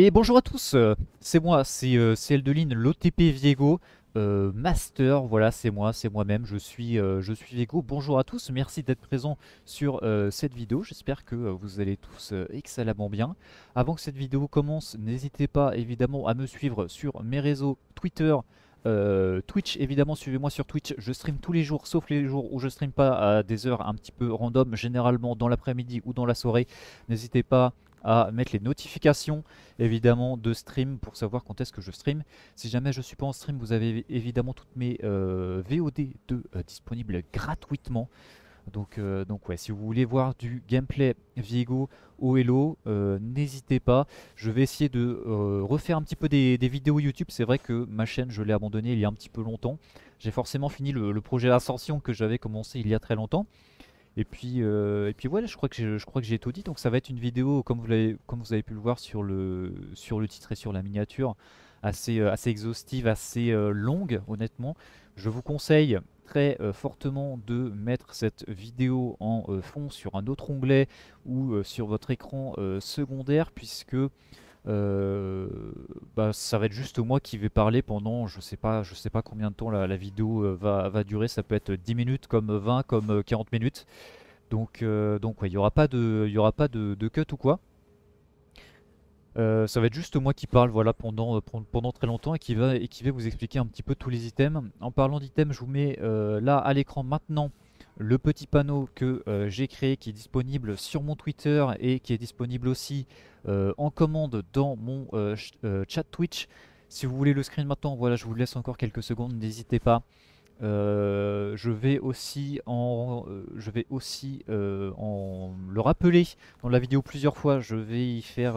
Et bonjour à tous, euh, c'est moi, c'est Eldoline, euh, Eldeline, l'OTP Viego, euh, Master, voilà, c'est moi, c'est moi-même, je suis je suis Viego. Bonjour à tous, merci d'être présent sur cette vidéo, j'espère que vous allez tous excellemment bien. Avant que cette vidéo commence, n'hésitez pas évidemment à me suivre sur mes réseaux Twitter, Twitch, évidemment, suivez-moi sur Twitch. Je stream tous les jours, sauf les jours où je stream pas à des heures un petit peu random, généralement dans l'après-midi ou dans la soirée. N'hésitez pas à mettre les notifications évidemment de stream pour savoir quand est-ce que je stream. Si jamais je suis pas en stream, vous avez évidemment toutes mes euh, VOD 2 euh, disponibles gratuitement. Donc, euh, donc ouais, si vous voulez voir du gameplay Viego au Hello, n'hésitez pas. Je vais essayer de refaire un petit peu des, vidéos YouTube. C'est vrai que ma chaîne, je l'ai abandonnée il y a un petit peu longtemps. J'ai forcément fini le, le projet d'ascension que j'avais commencé il y a très longtemps. Et puis, euh, et puis voilà, je crois que je, crois que j'ai tout dit. Donc ça va être une vidéo, comme vous avez, comme vous avez pu le voir sur le, sur le titre et sur la miniature, assez, euh, assez exhaustive, assez euh, longue, honnêtement. Je vous conseille très fortement de mettre cette vidéo en fond sur un autre onglet ou sur votre écran secondaire, puisque euh, bah, ça va être juste moi qui vais parler pendant je sais pas je sais pas combien de temps la, vidéo euh, va, durer ça peut être 10 minutes comme 20 comme 40 euh, minutes donc donc il n'y aura pas de il y aura pas de, de cut ou quoi ça va être juste moi qui parle voilà, pendant, pendant très longtemps et qui, va, et qui va vous expliquer un petit peu tous les items. En parlant d'items, je vous mets là à l'écran maintenant le petit panneau que euh, j'ai créé qui est disponible sur mon Twitter et qui est disponible aussi euh, en commande dans mon euh, chat Twitch. Si vous voulez le screen maintenant, voilà, je vous laisse encore quelques secondes, n'hésitez pas. Euh, je vais aussi en, euh, je vais aussi euh, en le rappeler dans la vidéo plusieurs fois. Je vais y faire,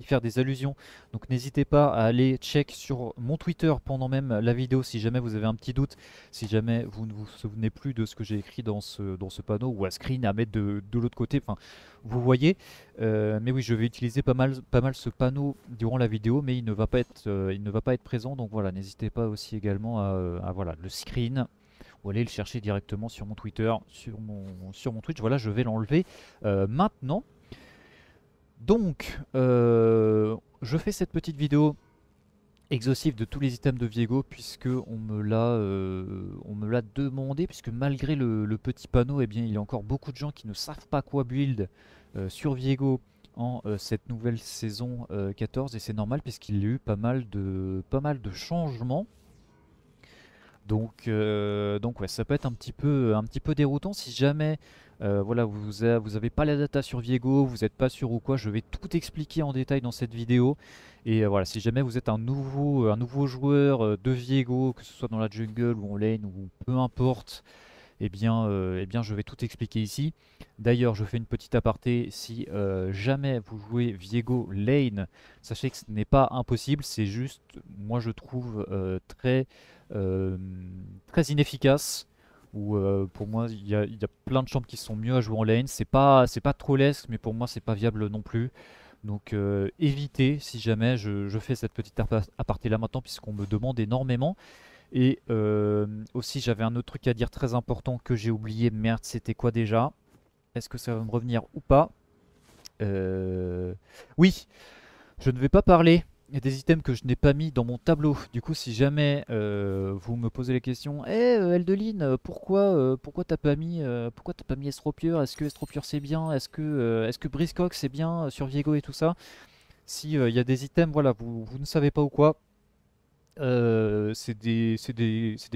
y faire des allusions. Donc n'hésitez pas à aller check sur mon Twitter pendant même la vidéo si jamais vous avez un petit doute, si jamais vous ne vous souvenez plus de ce que j'ai écrit dans ce, dans ce panneau ou à screen à mettre de, de l'autre côté. Enfin, vous voyez. Euh, mais oui, je vais utiliser pas mal, pas mal ce panneau durant la vidéo, mais il ne va pas être, euh, il ne va pas être présent. Donc voilà, n'hésitez pas aussi également euh, à, voilà, le screen ou aller le chercher directement sur mon Twitter, sur mon, sur mon Twitch. Voilà, je vais l'enlever maintenant. Donc, je fais cette petite vidéo exhaustive de tous les items de Viego puisque on me l'a on me l'a demandé puisque malgré le, petit panneau et eh bien il y a encore beaucoup de gens qui ne savent pas quoi build euh, sur Viego en euh, cette nouvelle saison 14 euh, et c'est normal puisqu'il y a eu pas mal de, pas mal de changements. Donc, donc ça peut être un petit peu, un petit peu déroutant si jamais voilà, vous n'avez vous avez pas la data sur Viego, vous n'êtes pas sûr ou quoi. Je vais tout expliquer en détail dans cette vidéo. Et voilà, si jamais vous êtes un nouveau, un nouveau joueur de Viego, que ce soit dans la jungle ou en lane ou peu importe, eh bien, euh, eh bien je vais tout expliquer ici. D'ailleurs, je fais une petite aparté, si euh, jamais vous jouez Viego Lane, sachez que ce n'est pas impossible, c'est juste, moi je trouve euh, très, très inefficace ou pour moi il y, a, plein de chambres qui sont mieux à jouer en lane. C'est pas pas trop lesque mais pour moi c'est pas viable non plus. Donc évitez si jamais je, je, fais cette petite aparté là maintenant puisqu'on me demande énormément. Et euh, aussi, j'avais un autre truc à dire très important que j'ai oublié. Merde, c'était quoi déjà Est-ce que ça va me revenir ou pas euh, Oui, je ne vais pas parler des items que je n'ai pas mis dans mon tableau. Du coup, si jamais euh, vous me posez la questions, Eh, hey, Eldeline, pourquoi, pourquoi t'as pas mis, pourquoi pas mis Estropieur Est-ce que Estropieur c'est bien Est-ce que, est-ce que Briscock c'est bien sur Viego et tout ça Si il y a des items, voilà, vous, vous ne savez pas ou quoi, euh, c'est des,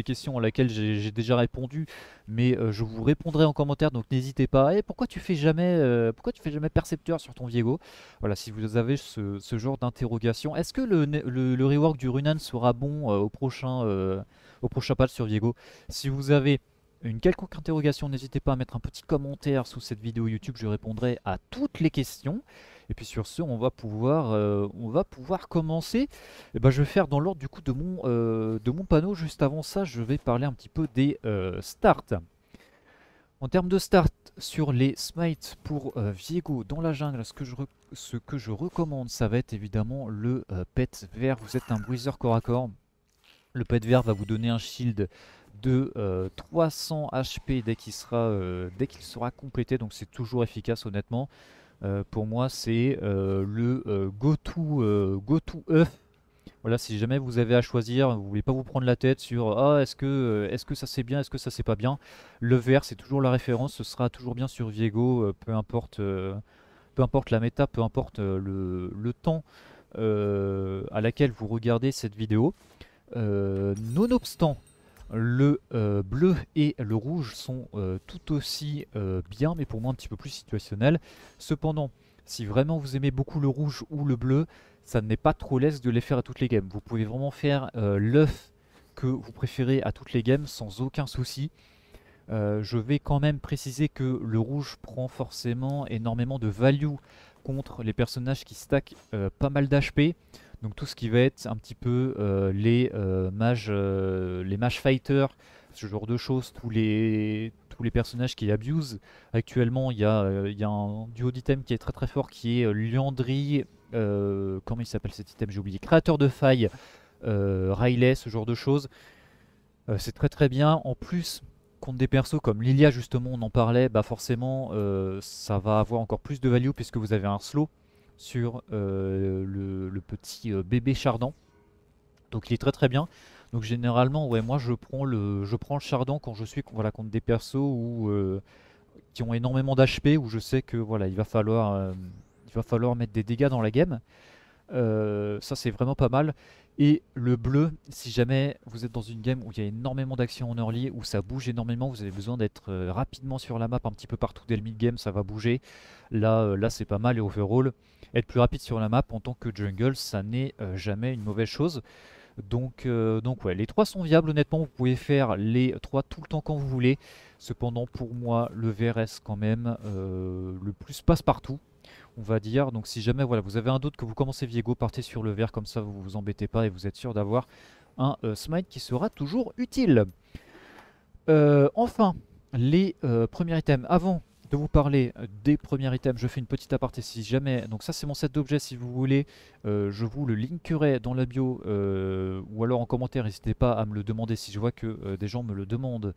questions à laquelle j'ai déjà répondu, mais euh, je vous répondrai en commentaire, donc n'hésitez pas. Et pourquoi tu fais jamais, euh, pourquoi tu fais jamais percepteur sur ton Viego Voilà, si vous avez ce, genre d'interrogation. Est-ce que le, le, rework du Runan sera bon au prochain, au prochain patch sur Viego Si vous avez une quelconque interrogation, n'hésitez pas à mettre un petit commentaire sous cette vidéo YouTube, je répondrai à toutes les questions. Et puis sur ce, on va pouvoir, euh, on va pouvoir commencer. Et eh ben, je vais faire dans l'ordre du coup de mon, euh, de mon panneau. Juste avant ça, je vais parler un petit peu des euh, starts. En termes de start sur les smites pour euh, Viego dans la jungle, ce que, je ce que je recommande, ça va être évidemment le pet vert. Vous êtes un bruiseur corps à corps. Le pet vert va vous donner un shield de 300 euh, HP dès qu'il sera, euh, dès qu'il sera complété, donc c'est toujours efficace honnêtement. Euh, pour moi c'est le go-to go to e Voilà, si jamais vous avez à choisir, vous voulez pas vous prendre la tête sur ah est-ce que est-ce que ça c'est bien, est-ce que ça c'est pas bien. Le vert c'est toujours la référence, ce sera toujours bien sur Viego, peu importe, peu importe la méta, peu importe le, le temps à laquelle vous regardez cette vidéo. nonobstant le euh, bleu et le rouge sont euh, tout aussi euh, bien, mais pour moi un petit peu plus situationnel. Cependant, si vraiment vous aimez beaucoup le rouge ou le bleu, ça n'est pas trop l'aise de les faire à toutes les games. Vous pouvez vraiment faire l'œuf que vous préférez à toutes les games sans aucun souci. je vais quand même préciser que le rouge prend forcément énormément de value contre les personnages qui stackent pas mal d'HP. Donc tout ce qui va être un petit peu euh, les, euh, mages, euh, les mages fighters, ce genre de choses, tous les, tous les personnages qui abusent. Actuellement, il y, a, un duo d'items qui est très très fort qui est Liandry, comment il s'appelle cet item J'ai oublié, créateur de faille, Riley, ce genre de choses. C'est très très bien. En plus, contre des persos comme Lilia justement on en parlait, bah forcément ça va avoir encore plus de value puisque vous avez un slow sur euh, le, petit euh, bébé chardon. Donc il est très très bien. Donc généralement, ouais, moi je prends le, je prends le chardon quand je suis contre des persos ou euh, qui ont énormément d'HP, où je sais que voilà, il va falloir, il va falloir mettre des dégâts dans la game. ça c'est vraiment pas mal. Et le bleu, si jamais vous êtes dans une game où il y a énormément d'actions en early, où ça bouge énormément, vous avez besoin d'être euh, rapidement sur la map un petit peu partout dès le mid-game, ça va bouger. Là, euh, là c'est pas mal et overall, être plus rapide sur la map en tant que jungle, ça n'est euh, jamais une mauvaise chose. Donc, donc ouais, les trois sont viables honnêtement, vous pouvez faire les trois tout le temps quand vous voulez. Cependant pour moi le VRS, quand même le plus passe-partout on va dire. Donc si jamais voilà, vous avez un doute que vous commencez Viego, partez sur le vert, comme ça vous vous embêtez pas et vous êtes sûr d'avoir un euh, smite qui sera toujours utile. Euh, enfin, les euh, premiers items. Avant de vous parler des premiers items, je fais une petite aparté si jamais. Donc ça c'est mon set d'objets si vous voulez. je vous le linkerai dans la bio ou alors en commentaire. N'hésitez pas à me le demander si je vois que des gens me le demandent.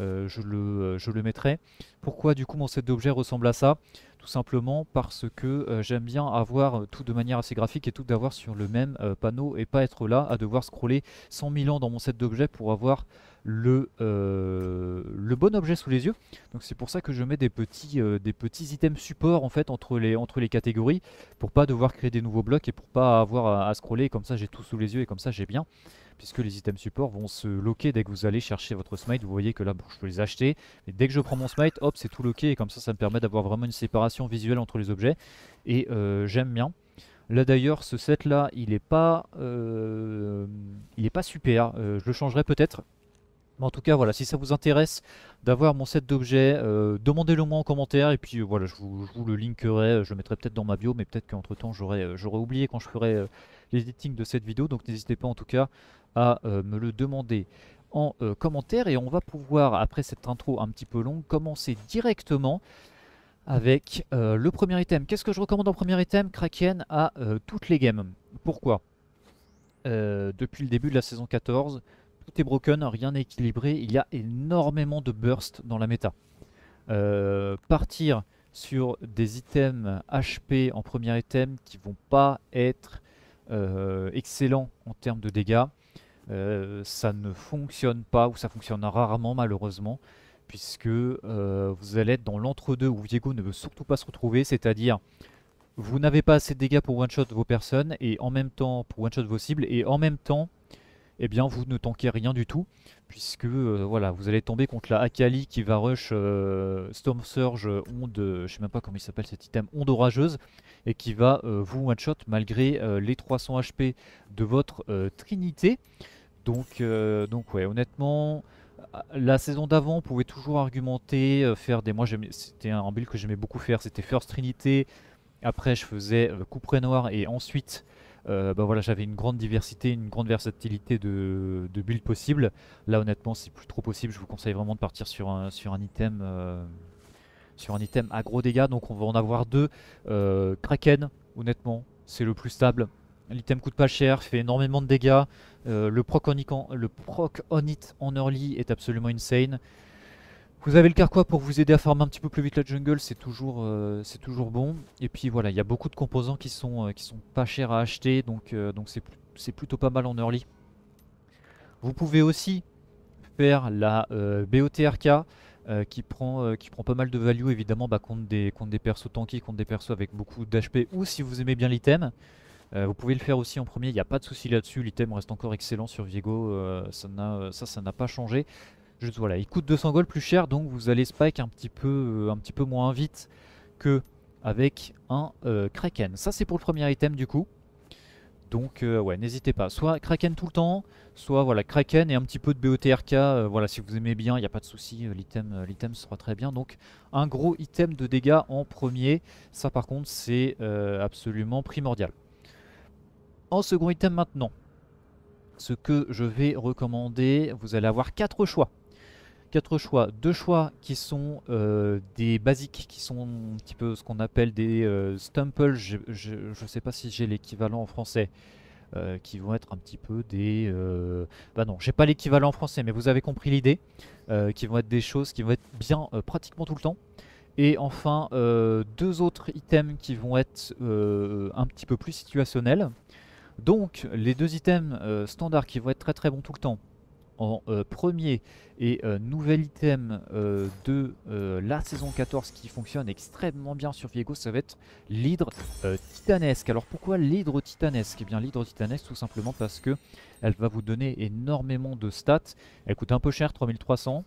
Euh, euh, je, le, mettrai. Pourquoi du coup mon set d'objets ressemble à ça Tout simplement parce que euh, j'aime bien avoir tout de manière assez graphique et tout d'avoir sur le même panneau et pas être là à devoir scroller 100 000 ans dans mon set d'objets pour avoir le, bon objet sous les yeux. Donc c'est pour ça que je mets des petits, items support en fait entre les, catégories pour pas devoir créer des nouveaux blocs et pour pas avoir à scroller. Comme ça j'ai tout sous les yeux et comme ça j'ai bien puisque les items support vont se loquer dès que vous allez chercher votre smite. Vous voyez que là, je peux les acheter, mais dès que je prends mon smite, hop, c'est tout loqué, et comme ça, ça me permet d'avoir vraiment une séparation visuelle entre les objets, et euh, j'aime bien. Là d'ailleurs, ce set là, il est pas, euh, il est pas super, euh, je le changerai peut-être, mais en tout cas, voilà, si ça vous intéresse d'avoir mon set d'objets, demandez-le moi en commentaire. Et puis voilà, je vous, le linkerai, je le mettrai peut-être dans ma bio, mais peut-être qu'entre temps j'aurais oublié quand je ferai l'éditing de cette vidéo. Donc n'hésitez pas en tout cas à euh, me le demander en euh, commentaire. Et on va pouvoir, après cette intro un petit peu longue, commencer directement avec euh, le premier item. Qu'est-ce que je recommande en premier item Kraken à toutes les games. Pourquoi Depuis le début de la saison 14, tout est broken, rien n'est équilibré, il y a énormément de bursts dans la méta. partir sur des items HP en premier item qui vont pas être euh, excellent en termes de dégâts, euh, ça ne fonctionne pas, ou ça fonctionne rarement malheureusement, puisque euh, vous allez être dans l'entre-deux où Diego ne veut surtout pas se retrouver, c'est-à-dire vous n'avez pas assez de dégâts pour one-shot vos personnes, et en même temps pour one-shot vos cibles, et en même temps eh bien vous ne tanquez rien du tout, puisque euh, voilà, vous allez tomber contre la Akali qui va rush euh, Storm Surge, euh, onde, je sais même pas comment il s'appelle cet item, onde orageuse, et qui va vous one-shot malgré les 300 HP de votre trinité. Donc, donc ouais, honnêtement, la saison d'avant, on pouvait toujours argumenter, faire des... Moi, c'était un build que j'aimais beaucoup faire, c'était First Trinité, après je faisais coup Couperet Noir, et ensuite euh, bah j'avais une grande diversité, une grande versatilité de, de builds possibles. Là, honnêtement, c'est plus trop possible. Je vous conseille vraiment de partir sur un, item. Euh, sur un item à gros dégâts, donc on va en avoir deux. Euh, Kraken, honnêtement, c'est le plus stable. L'item coûte pas cher, fait énormément de dégâts. le proc, on it en early est absolument insane. Vous avez le carquois pour vous aider à farmer un petit peu plus vite la jungle, c'est toujours, euh, toujours bon. Et puis voilà, il y a beaucoup de composants qui sont, euh, qui sont pas chers à acheter, donc euh, donc c'est plutôt pas mal en early. Vous pouvez aussi faire la BOTRK qui, prend, qui prend pas mal de value évidemment bah, contre, des, des persos tanky, contre des persos avec beaucoup d'HP ou si vous aimez bien l'item. vous pouvez le faire aussi en premier, il n'y a pas de souci là-dessus, l'item reste encore excellent sur Viego, ça, ça ça n'a pas changé il coûte 200 gold plus cher, donc vous allez spike un petit peu, euh, un petit peu moins vite que avec un euh, Kraken. Ça c'est pour le premier item du coup. Donc euh, ouais, n'hésitez pas. Soit Kraken tout le temps, soit voilà Kraken et un petit peu de BOTRK. voilà, si vous aimez bien, il n'y a pas de souci, l'item l'item sera très bien. Donc un gros item de dégâts en premier. Ça par contre c'est absolument primordial. En second item maintenant, ce que je vais recommander, vous allez avoir quatre choix quatre choix. Deux choix qui sont euh, des basiques, qui sont un petit peu ce qu'on appelle des euh, stumples. Je ne sais pas si j'ai l'équivalent en français. Euh, qui vont être un petit peu des... Bah non, j'ai pas l'équivalent en français, mais vous avez compris l'idée. qui vont être des choses qui vont être bien pratiquement tout le temps. Et enfin, deux autres items qui vont être un petit peu plus situationnels. Donc, les deux items standards qui vont être très très bons tout le temps, en euh, premier et euh, nouvel item euh, de la saison 14 qui fonctionne extrêmement bien sur Viego, ça va être l'hydre titanesque. Alors pourquoi l'hydre titanesque Eh bien l'hydre titanesque tout simplement parce que elle va vous donner énormément de stats. Elle coûte un peu cher, 3300.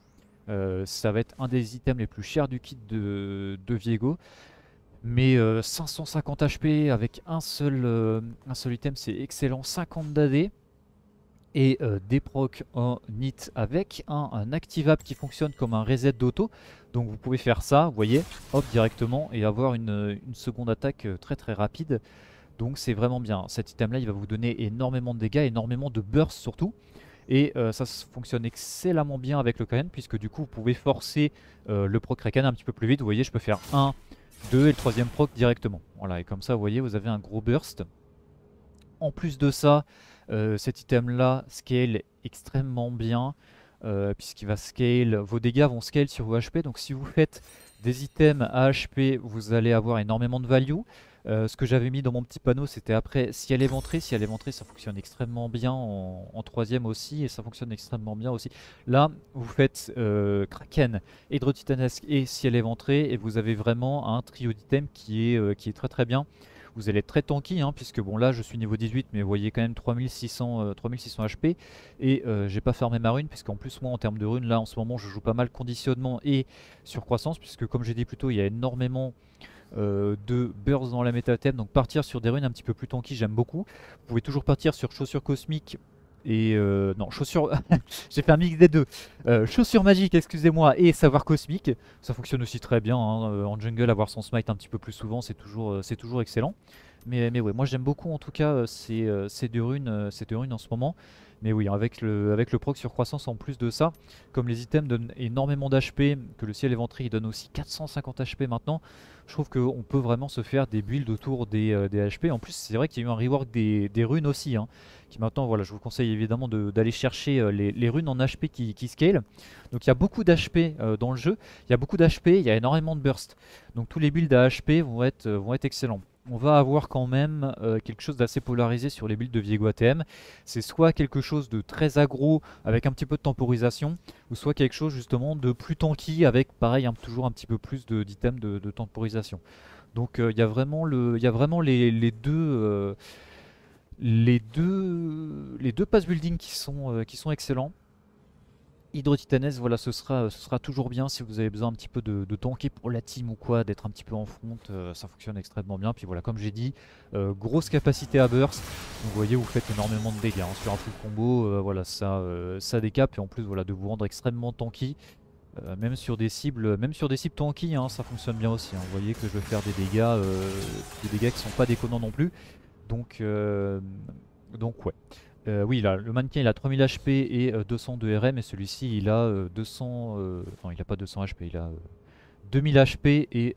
ça va être un des items les plus chers du kit de, Viego. Mais 550 HP avec un seul, un seul item, c'est excellent. 50 d'AD et euh, des procs en NIT avec un, activable qui fonctionne comme un reset d'auto. Donc vous pouvez faire ça, vous voyez, hop directement et avoir une, seconde attaque euh, très très rapide. Donc c'est vraiment bien. Cet item là il va vous donner énormément de dégâts, énormément de burst surtout. Et euh, ça fonctionne excellemment bien avec le Kraken puisque du coup vous pouvez forcer le proc Kraken un petit peu plus vite. Vous voyez je peux faire 1, 2 et le troisième proc directement. Voilà et comme ça vous voyez vous avez un gros burst. En plus de ça, euh, cet item-là scale extrêmement bien, euh, puisqu'il va scale, vos dégâts vont scale sur vos HP, donc si vous faites des items à HP, vous allez avoir énormément de value. Euh, ce que j'avais mis dans mon petit panneau, c'était après, si elle est ventrée, si elle est ventrée, ça fonctionne extrêmement bien en, troisième aussi, et ça fonctionne extrêmement bien aussi. Là, vous faites Kraken, Hydro Titanesque et si elle est ventrée, et vous avez vraiment un trio d'items qui, qui est très très bien. Vous allez être très tanky, hein, puisque bon là je suis niveau 18, mais vous voyez quand même 3600, euh, HP. Et euh, j'ai pas fermé ma rune, puisqu'en plus moi en termes de runes là en ce moment je joue pas mal conditionnement et sur croissance, puisque comme j'ai dit plus tôt, il y a énormément... Euh, de burst dans la métathème, donc partir sur des runes un petit peu plus tanky, j'aime beaucoup. Vous pouvez toujours partir sur chaussures cosmiques et euh, non, chaussures. J'ai fait un mix des deux. Euh, chaussures magiques, excusez-moi, et savoir cosmique. Ça fonctionne aussi très bien hein, euh, en jungle. Avoir son smite un petit peu plus souvent, c'est toujours, c'est toujours excellent. Mais, mais moi j'aime beaucoup en tout cas euh, euh, ces, deux runes, euh, ces deux runes en ce moment. Mais oui, avec le, avec le proc sur croissance en plus de ça, comme les items donnent énormément d'HP, que le ciel éventré donne aussi 450 HP maintenant, je trouve qu'on peut vraiment se faire des builds autour des, HP. En plus, c'est vrai qu'il y a eu un rework des, runes aussi, hein, qui maintenant, voilà, je vous conseille évidemment d'aller chercher les, runes en HP qui, scale. Donc il y a beaucoup d'HP dans le jeu, il y a beaucoup d'HP, il y a énormément de burst. Donc tous les builds à HP vont être, vont être excellents on va avoir quand même euh, quelque chose d'assez polarisé sur les builds de Viego ATM. C'est soit quelque chose de très agro avec un petit peu de temporisation, ou soit quelque chose justement de plus tanky avec pareil toujours un petit peu plus d'items de, de, temporisation. Donc euh, il y a vraiment, le, vraiment les, deux... Euh, les deux, les deux pass building qui sont, qui sont excellents. Titanese, voilà, ce sera, ce sera toujours bien si vous avez besoin un petit peu de, de tanker pour la team ou quoi, d'être un petit peu en front, euh, ça fonctionne extrêmement bien. Puis voilà, comme j'ai dit, euh, grosse capacité à burst, vous voyez, vous faites énormément de dégâts hein, sur un full combo, euh, voilà, ça, ça décape, et en plus, voilà, de vous rendre extrêmement tanky, même sur des cibles, même sur des cibles tanky, hein, ça fonctionne bien aussi. Hein. Vous voyez que je vais faire des dégâts, des dégâts qui sont pas déconnants non plus, donc, donc ouais. Euh, oui, là, le mannequin il a 3000 HP et 200 euh, de RM et celui-ci il a 200, euh, enfin il a pas 200 HP, il a 2000 HP et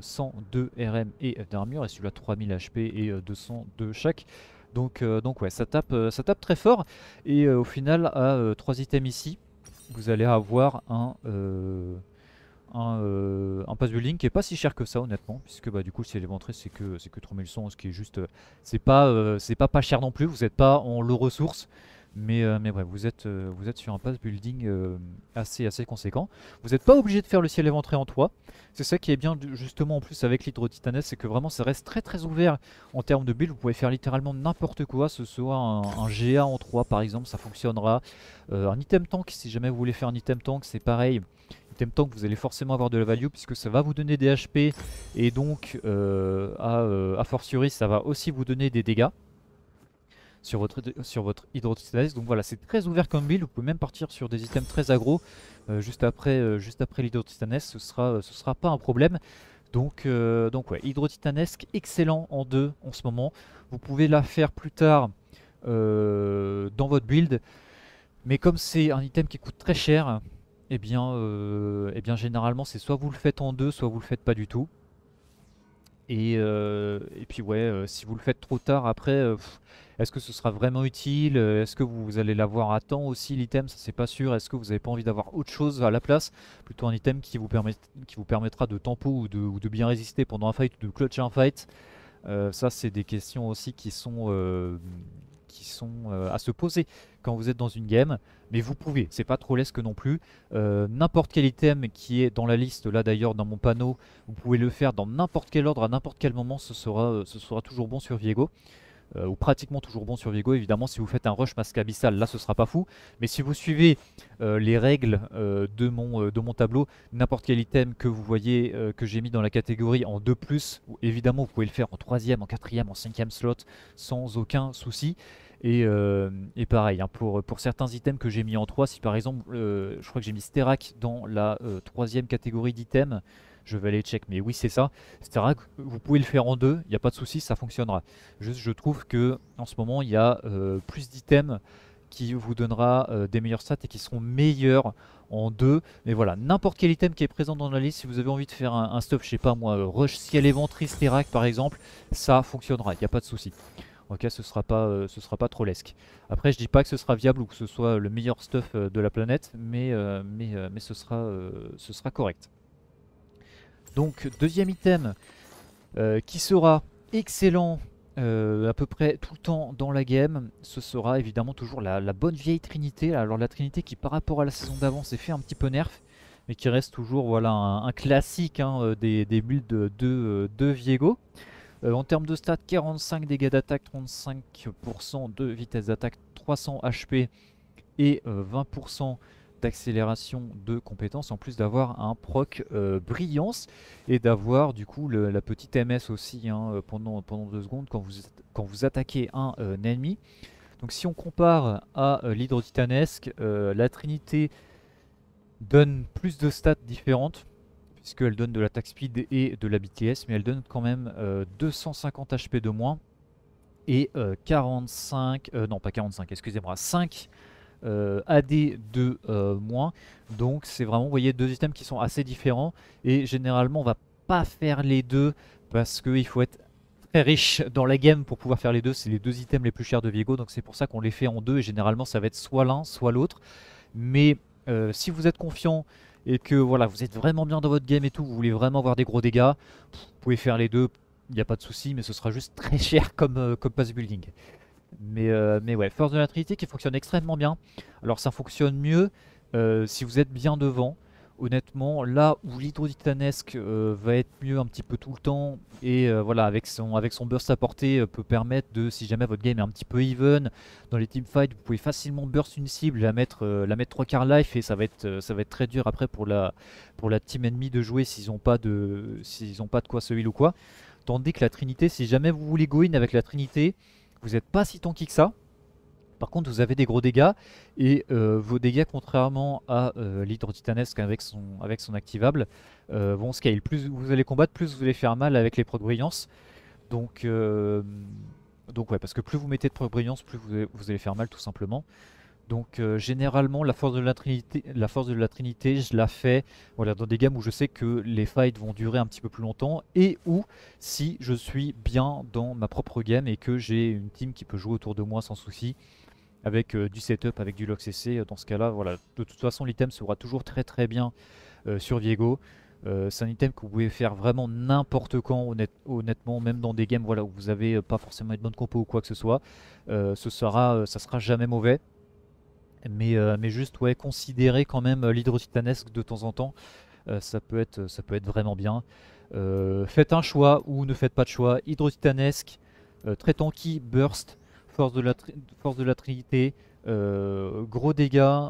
102 RM et d'armure et celui-là 3000 HP et 200 de chaque. Donc, donc ouais, ça tape, ça tape très fort et au final à 3 items ici, vous allez avoir un un, euh, pass building qui est pas si cher que ça honnêtement puisque bah, du coup si ciel est c'est que c'est que ce qui est juste euh, c'est pas euh, c'est pas pas cher non plus vous n'êtes pas en low ressources mais, mais bref vous êtes vous êtes sur un pass building assez assez conséquent vous n'êtes pas obligé de faire le ciel éventré en 3 c'est ça qui est bien justement en plus avec l'hydro titanesse c'est que vraiment ça reste très très ouvert en termes de build vous pouvez faire littéralement n'importe quoi ce soit un, un, GA en 3 par exemple ça fonctionnera un item tank si jamais vous voulez faire un item tank c'est pareil temps que vous allez forcément avoir de la value puisque ça va vous donner des HP et donc euh, euh, à, fortiori ça va aussi vous donner des dégâts sur votre, sur votre Donc voilà c'est très ouvert comme build, vous pouvez même partir sur des items très agro euh, juste après, l'Hydro juste après ce sera, ce sera pas un problème. Donc, donc ouais, Titanesque excellent en deux en ce moment. Vous pouvez la faire plus tard dans votre build. Mais comme c'est un item qui coûte très cher, eh bien, euh, eh bien généralement c'est soit vous le faites en deux, soit vous le faites pas du tout. Et, euh, puis ouais, euh, si vous le faites trop tard après, est-ce que ce sera vraiment utile Est-ce que vous allez l'avoir à temps aussi l'item Ça c'est pas sûr. Est-ce que vous n'avez pas envie d'avoir autre chose à la place Plutôt un item qui vous, permet, qui vous permettra de tempo ou de, ou de bien résister pendant un fight ou de clutch un fight. ça c'est des questions aussi qui sont qui sont euh, à se poser quand vous êtes dans une game, mais vous pouvez, c'est pas trop lesque non plus. Euh, n'importe quel item qui est dans la liste, là d'ailleurs dans mon panneau, vous pouvez le faire dans n'importe quel ordre, à n'importe quel moment, ce sera, euh, ce sera toujours bon sur Viego. Euh, ou pratiquement toujours bon sur Vigo. Évidemment, si vous faites un rush masque abyssal, là ce sera pas fou. Mais si vous suivez euh, les règles euh, de, mon, de mon tableau, n'importe quel item que vous voyez que j'ai mis dans la catégorie en 2, évidemment vous pouvez le faire en 3 en 4 en 5 slot sans aucun souci. Et, pareil, hein, pour, pour certains items que j'ai mis en 3, si par exemple, je crois que j'ai mis Sterak dans la 3 troisième catégorie d'items, je vais aller check. Mais oui, c'est ça. cest vous pouvez le faire en deux, il n'y a pas de souci, ça fonctionnera. Juste, je trouve que en ce moment, il y a euh, plus d'items qui vous donnera euh, des meilleurs stats et qui seront meilleurs en deux. Mais voilà, n'importe quel item qui est présent dans la liste, si vous avez envie de faire un, stuff, je sais pas moi, euh, rush ciel éventrice, Terak par exemple, ça fonctionnera, il n'y a pas de souci. Ok, ce sera pas, ce sera pas trop lesque. Après, je dis pas que ce sera viable ou que ce soit le meilleur stuff de la planète, mais, mais, mais ce, sera, ce sera correct. Donc deuxième item euh, qui sera excellent euh, à peu près tout le temps dans la game, ce sera évidemment toujours la, bonne vieille Trinité. Alors la Trinité qui par rapport à la saison d'avant s'est fait un petit peu nerf, mais qui reste toujours voilà, un, classique hein, euh, des, des, builds de, de, Viego. en termes de stats, 45 dégâts d'attaque, 35% de vitesse d'attaque, 300 HP et 20% accélération de compétences, en plus d'avoir un proc euh, brillance et d'avoir du coup la petite MS aussi hein, euh, pendant, pendant deux secondes quand vous, quand vous attaquez un, euh, ennemi. Donc si on compare à l'hydro titanesque, la trinité donne plus de stats différentes puisqu'elle donne de l'attaque speed et de la BTS, mais elle donne quand même 250 HP de moins et 45, non pas 45, excusez-moi, 5 euh, AD de euh, moins. Donc c'est vraiment, vous voyez, deux items qui sont assez différents. Et généralement, on va pas faire les deux parce qu'il faut être très riche dans la game pour pouvoir faire les deux. C'est les deux items les plus chers de Viego, donc c'est pour ça qu'on les fait en deux. Et généralement, ça va être soit l'un, soit l'autre. Mais euh, si vous êtes confiant et que voilà, vous êtes vraiment bien dans votre game et tout, vous voulez vraiment avoir des gros dégâts, vous pouvez faire les deux, il n'y a pas de souci, mais ce sera juste très cher comme, comme pass building. Mais, euh, mais ouais, Force de la trinité qui fonctionne extrêmement bien. Alors ça fonctionne mieux euh, si vous êtes bien devant. Honnêtement, là où l'hydro-titanesque euh, va être mieux un petit peu tout le temps, et voilà, avec son, avec son burst à portée, peut permettre de, si jamais votre game est un petit peu even, dans les teamfights, vous pouvez facilement burst une cible, la mettre, la mettre 3 quarts life, et ça va, être, ça va être très dur après pour la, pour la team ennemie de jouer s'ils n'ont pas, de, pas de quoi se heal ou quoi. Tandis que la Trinité, si jamais vous voulez go in avec la Trinité, vous n'êtes pas si tanky que ça. Par contre, vous avez des gros dégâts, et euh, vos dégâts, contrairement à euh, l'hydro titanesque avec son, avec son activable, euh, vont scale. Plus vous allez combattre, plus vous allez faire mal avec les procs brillance. Donc, donc ouais, parce que plus vous mettez de procs brillance, plus vous, vous allez faire mal tout simplement. Donc euh, généralement la force de la Trinité, la force de la Trinité, je la fais voilà dans des games où je sais que les fights vont durer un petit peu plus longtemps et où si je suis bien dans ma propre game et que j'ai une team qui peut jouer autour de moi sans souci avec euh, du setup, avec du lock CC, euh, dans ce cas-là, voilà, de toute façon l'item sera toujours très très bien sur Viego. c'est un item que vous pouvez faire vraiment n'importe quand, honnêtement, même dans des games voilà, où vous n'avez pas forcément une bonne compo ou quoi que ce soit. ce sera, ça sera jamais mauvais. Euh, mais, juste, ouais, considérer quand même euh, l'hydrotitanesque de temps en temps. Euh, ça, peut être, ça peut être vraiment bien. faites un choix ou ne faites pas de choix. Titanesque, très tanky, burst, force de la, force de la trinité, gros dégâts,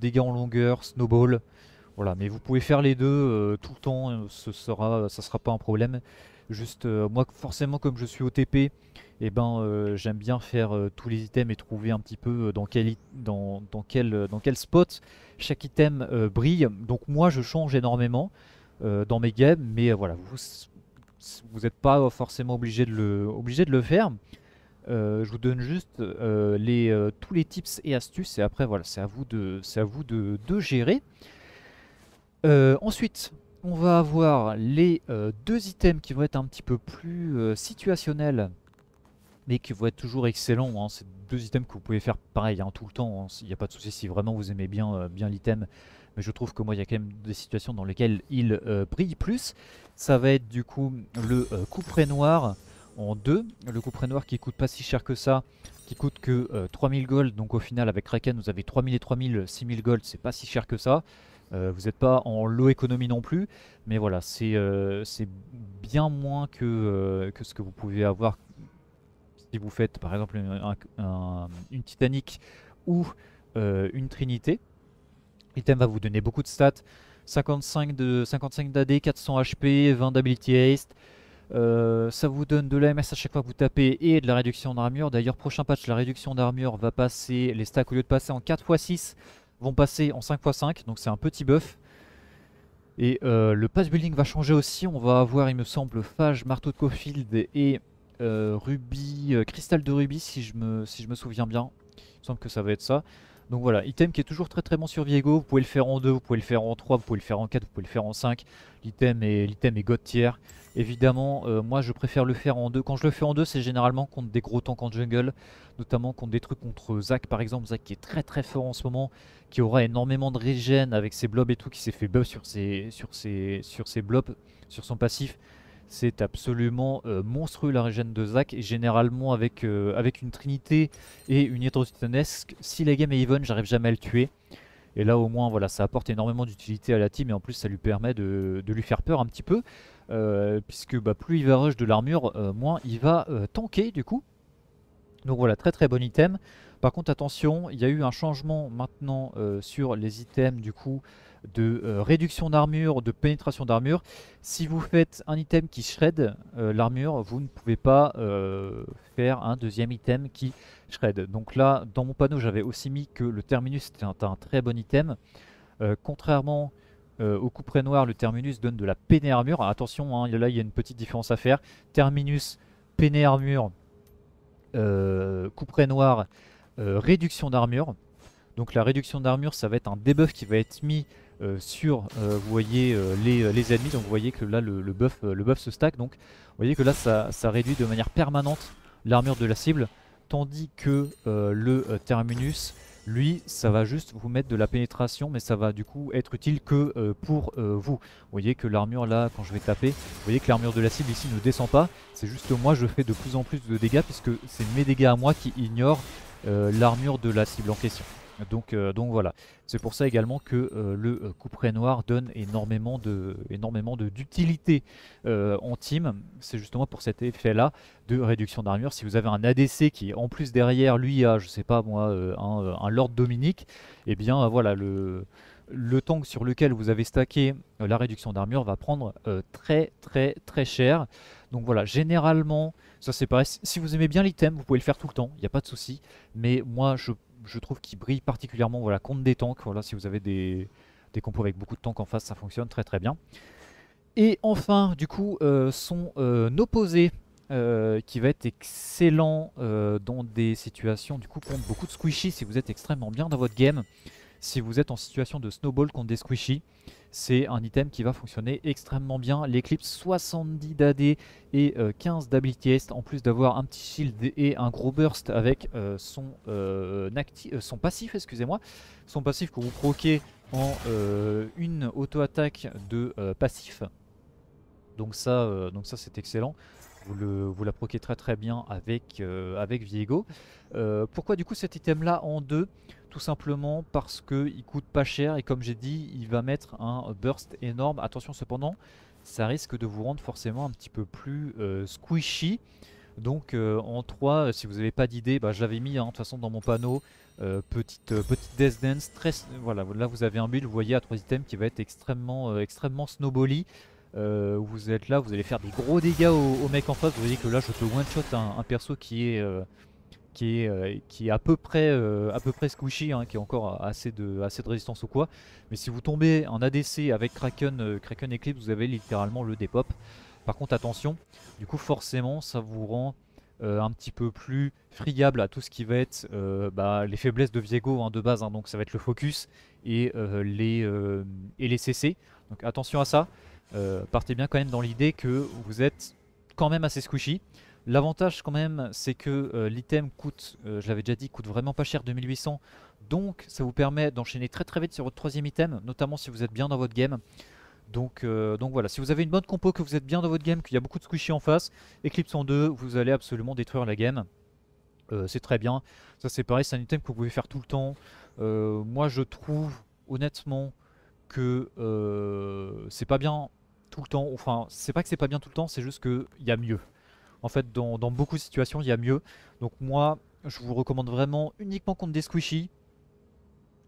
dégâts en longueur, snowball. Voilà, mais vous pouvez faire les deux tout le temps, ce sera, ça sera pas un problème. Juste, euh, moi, forcément, comme je suis OTP, eh ben, euh, j'aime bien faire euh, tous les items et trouver un petit peu dans quel, dans, quel, dans quel spot chaque item brille. Donc moi je change énormément dans mes games, mais voilà, vous vous n'êtes pas forcément obligé de le, obligé de le faire. je vous donne juste les, tous les tips et astuces et après voilà c'est à vous de, à vous de gérer. ensuite on va avoir les euh, deux items qui vont être un petit peu plus euh, situationnels, mais qui vont être toujours excellents. Hein. C'est deux items que vous pouvez faire pareil en hein, tout le temps. Hein. Il n'y a pas de souci si vraiment vous aimez bien, euh, bien l'item. Mais je trouve que moi, il y a quand même des situations dans lesquelles il brille plus. Ça va être du coup le couperet noir en deux. Le couperet noir qui coûte pas si cher que ça, qui coûte que 3000 gold. Donc au final, avec Kraken, vous avez 3000 et 3000, 6000 gold, c'est pas si cher que ça. Euh, vous n'êtes pas en low économie non plus, mais voilà, c'est euh, bien moins que, euh, que, ce que vous pouvez avoir si vous faites par exemple une, Titanic ou une Trinité. L'item va vous donner beaucoup de stats, 55 de 55 d'AD, 400 HP, 20 d'ability haste. ça vous donne de l'AMS à chaque fois que vous tapez et de la réduction d'armure. D'ailleurs, prochain patch, la réduction d'armure va passer, les stacks au lieu de passer en 4 x 6, vont passer en 5x5, donc c'est un petit buff. Et euh, le pass building va changer aussi, on va avoir il me semble Phage, Marteau de Cofield et euh, Ruby, euh, Cristal de Ruby si je, me, si je me souviens bien. Il me semble que ça va être ça. Donc voilà, item qui est toujours très très bon sur Viego, vous pouvez le faire en 2, vous pouvez le faire en 3, vous pouvez le faire en 4, vous pouvez le faire en 5, l'item est, est god tier. Évidemment, euh, moi je préfère le faire en 2, quand je le fais en 2 c'est généralement contre des gros tanks en jungle, notamment contre des trucs contre Zac par exemple, Zac qui est très très fort en ce moment, qui aura énormément de régène avec ses blobs et tout, qui s'est fait buff sur sur sur ses blobs, sur son passif, c'est absolument euh, monstrueux la régène de Zac, et généralement avec, euh, avec une trinité et une Titanesque, si la game est even, j'arrive jamais à le tuer. Et là au moins voilà, ça apporte énormément d'utilité à la team et en plus ça lui permet de, lui faire peur un petit peu. Euh, puisque bah, plus il va rush de l'armure, moins il va tanker du coup. Donc voilà, très très bon item. Par contre attention, il y a eu un changement maintenant sur les items du coup de euh, réduction d'armure, de pénétration d'armure. Si vous faites un item qui shred euh, l'armure, vous ne pouvez pas euh, faire un deuxième item qui shred. Donc là, dans mon panneau, j'avais aussi mis que le Terminus était un, très bon item. contrairement au couperet noir, le Terminus donne de la péné armure. attention, hein, là, il y a une petite différence à faire. Terminus, péné armure, couperet noir, réduction d'armure. Donc la réduction d'armure, ça va être un debuff qui va être mis euh, sur, euh, vous voyez, euh, les, ennemis. Donc vous voyez que là, le, buff, le se stack. Donc vous voyez que là, ça, ça réduit de manière permanente l'armure de la cible. Tandis que le Terminus, lui, ça va juste vous mettre de la pénétration, mais ça va du coup être utile que pour vous. Vous voyez que l'armure là, quand je vais taper, vous voyez que l'armure de la cible ici ne descend pas. C'est juste moi, je fais de plus en plus de dégâts, puisque c'est mes dégâts à moi qui ignorent l'armure de la cible en question. Donc, euh, donc voilà, c'est pour ça également que euh, le euh, couperet noir donne énormément de énormément de d'utilité en team. C'est justement pour cet effet-là de réduction d'armure. Si vous avez un ADC qui en plus derrière lui a, je sais pas moi, un, Lord Dominique, eh bien voilà le le tank sur lequel vous avez stacké la réduction d'armure va prendre très très très cher. Donc voilà, généralement, ça c'est pareil. Si vous aimez bien l'item, vous pouvez le faire tout le temps, il n'y a pas de souci. Mais moi, je je trouve qu'il brille particulièrement voilà, contre des tanks. Voilà, si vous avez des, des compos avec beaucoup de tanks en face, ça fonctionne très très bien. Et enfin, du coup, euh, son euh, opposé, euh, qui va être excellent dans des situations du coup contre beaucoup de squishy, si vous êtes extrêmement bien dans votre game, si vous êtes en situation de snowball contre des squishies. C'est un item qui va fonctionner extrêmement bien. L'éclipse, 70 d'AD et 15 euh, d'habilité est, en plus d'avoir un petit shield et un gros burst avec euh, euh, son, passif, excusez-moi. Son passif que vous proquez en une auto-attaque de passif. Donc ça, donc ça c'est excellent. Vous, la proquez très très bien avec, avec Viego. pourquoi du coup cet item là en deux tout simplement parce qu'il coûte pas cher et comme j'ai dit, il va mettre un burst énorme. Attention cependant, ça risque de vous rendre forcément un petit peu plus euh, squishy. Donc euh, en 3, euh, si vous n'avez pas d'idée, bah, je l'avais mis en hein, toute façon dans mon panneau, petite, petite Death Dance, voilà, là vous avez un build, vous voyez à trois items qui va être extrêmement, extrêmement snowbally. vous êtes là, vous allez faire des gros dégâts au, mecs mec en face, vous voyez que là je te one-shot un, un, perso qui est qui est, euh, qui à peu près, euh, à peu près squishy, hein, qui est encore assez de, assez résistance ou quoi. Mais si vous tombez en ADC avec Kraken, euh, Kraken Eclipse, vous avez littéralement le dépop. Par contre, attention, du coup, forcément, ça vous rend un petit peu plus friable à tout ce qui va être bah, les faiblesses de Viego hein, de base, hein. donc ça va être le focus et, les, et les CC. Donc attention à ça, partez bien quand même dans l'idée que vous êtes quand même assez squishy. L'avantage quand même, c'est que euh, l'item coûte, euh, je l'avais déjà dit, coûte vraiment pas cher, 2800. Donc ça vous permet d'enchaîner très très vite sur votre troisième item, notamment si vous êtes bien dans votre game. Donc, euh, donc voilà, si vous avez une bonne compo, que vous êtes bien dans votre game, qu'il y a beaucoup de squishy en face, Eclipse en 2, vous allez absolument détruire la game. c'est très bien. Ça c'est pareil, c'est un item que vous pouvez faire tout le temps. moi je trouve honnêtement que c'est pas bien tout le temps. Enfin, c'est pas que c'est pas bien tout le temps, c'est juste qu'il y a mieux. En fait, dans, beaucoup de situations, il y a mieux. Donc moi, je vous recommande vraiment uniquement contre des squishy.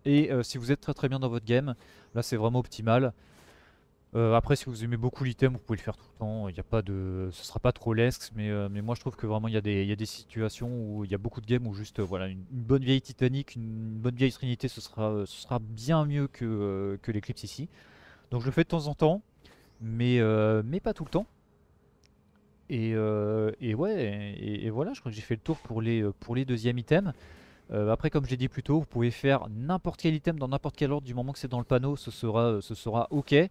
Et euh, si vous êtes très très bien dans votre game, là c'est vraiment optimal. Euh, après, si vous aimez beaucoup l'item, vous pouvez le faire tout le temps. Il y a pas de, ce sera pas trop lesque, mais, euh, moi je trouve que vraiment il y, a des, situations où il y a beaucoup de games où juste voilà une, bonne vieille Titanic, une, bonne vieille Trinité, ce sera, ce sera bien mieux que, que ici. Donc je le fais de temps en temps, mais, mais pas tout le temps. Euh, et, ouais, et, voilà, je crois que j'ai fait le tour pour les, euh, pour les deuxièmes items. Euh, après, comme j'ai dit plus tôt, vous pouvez faire n'importe quel item dans n'importe quel ordre du moment que c'est dans le panneau, ce sera, ce sera ok. ouais,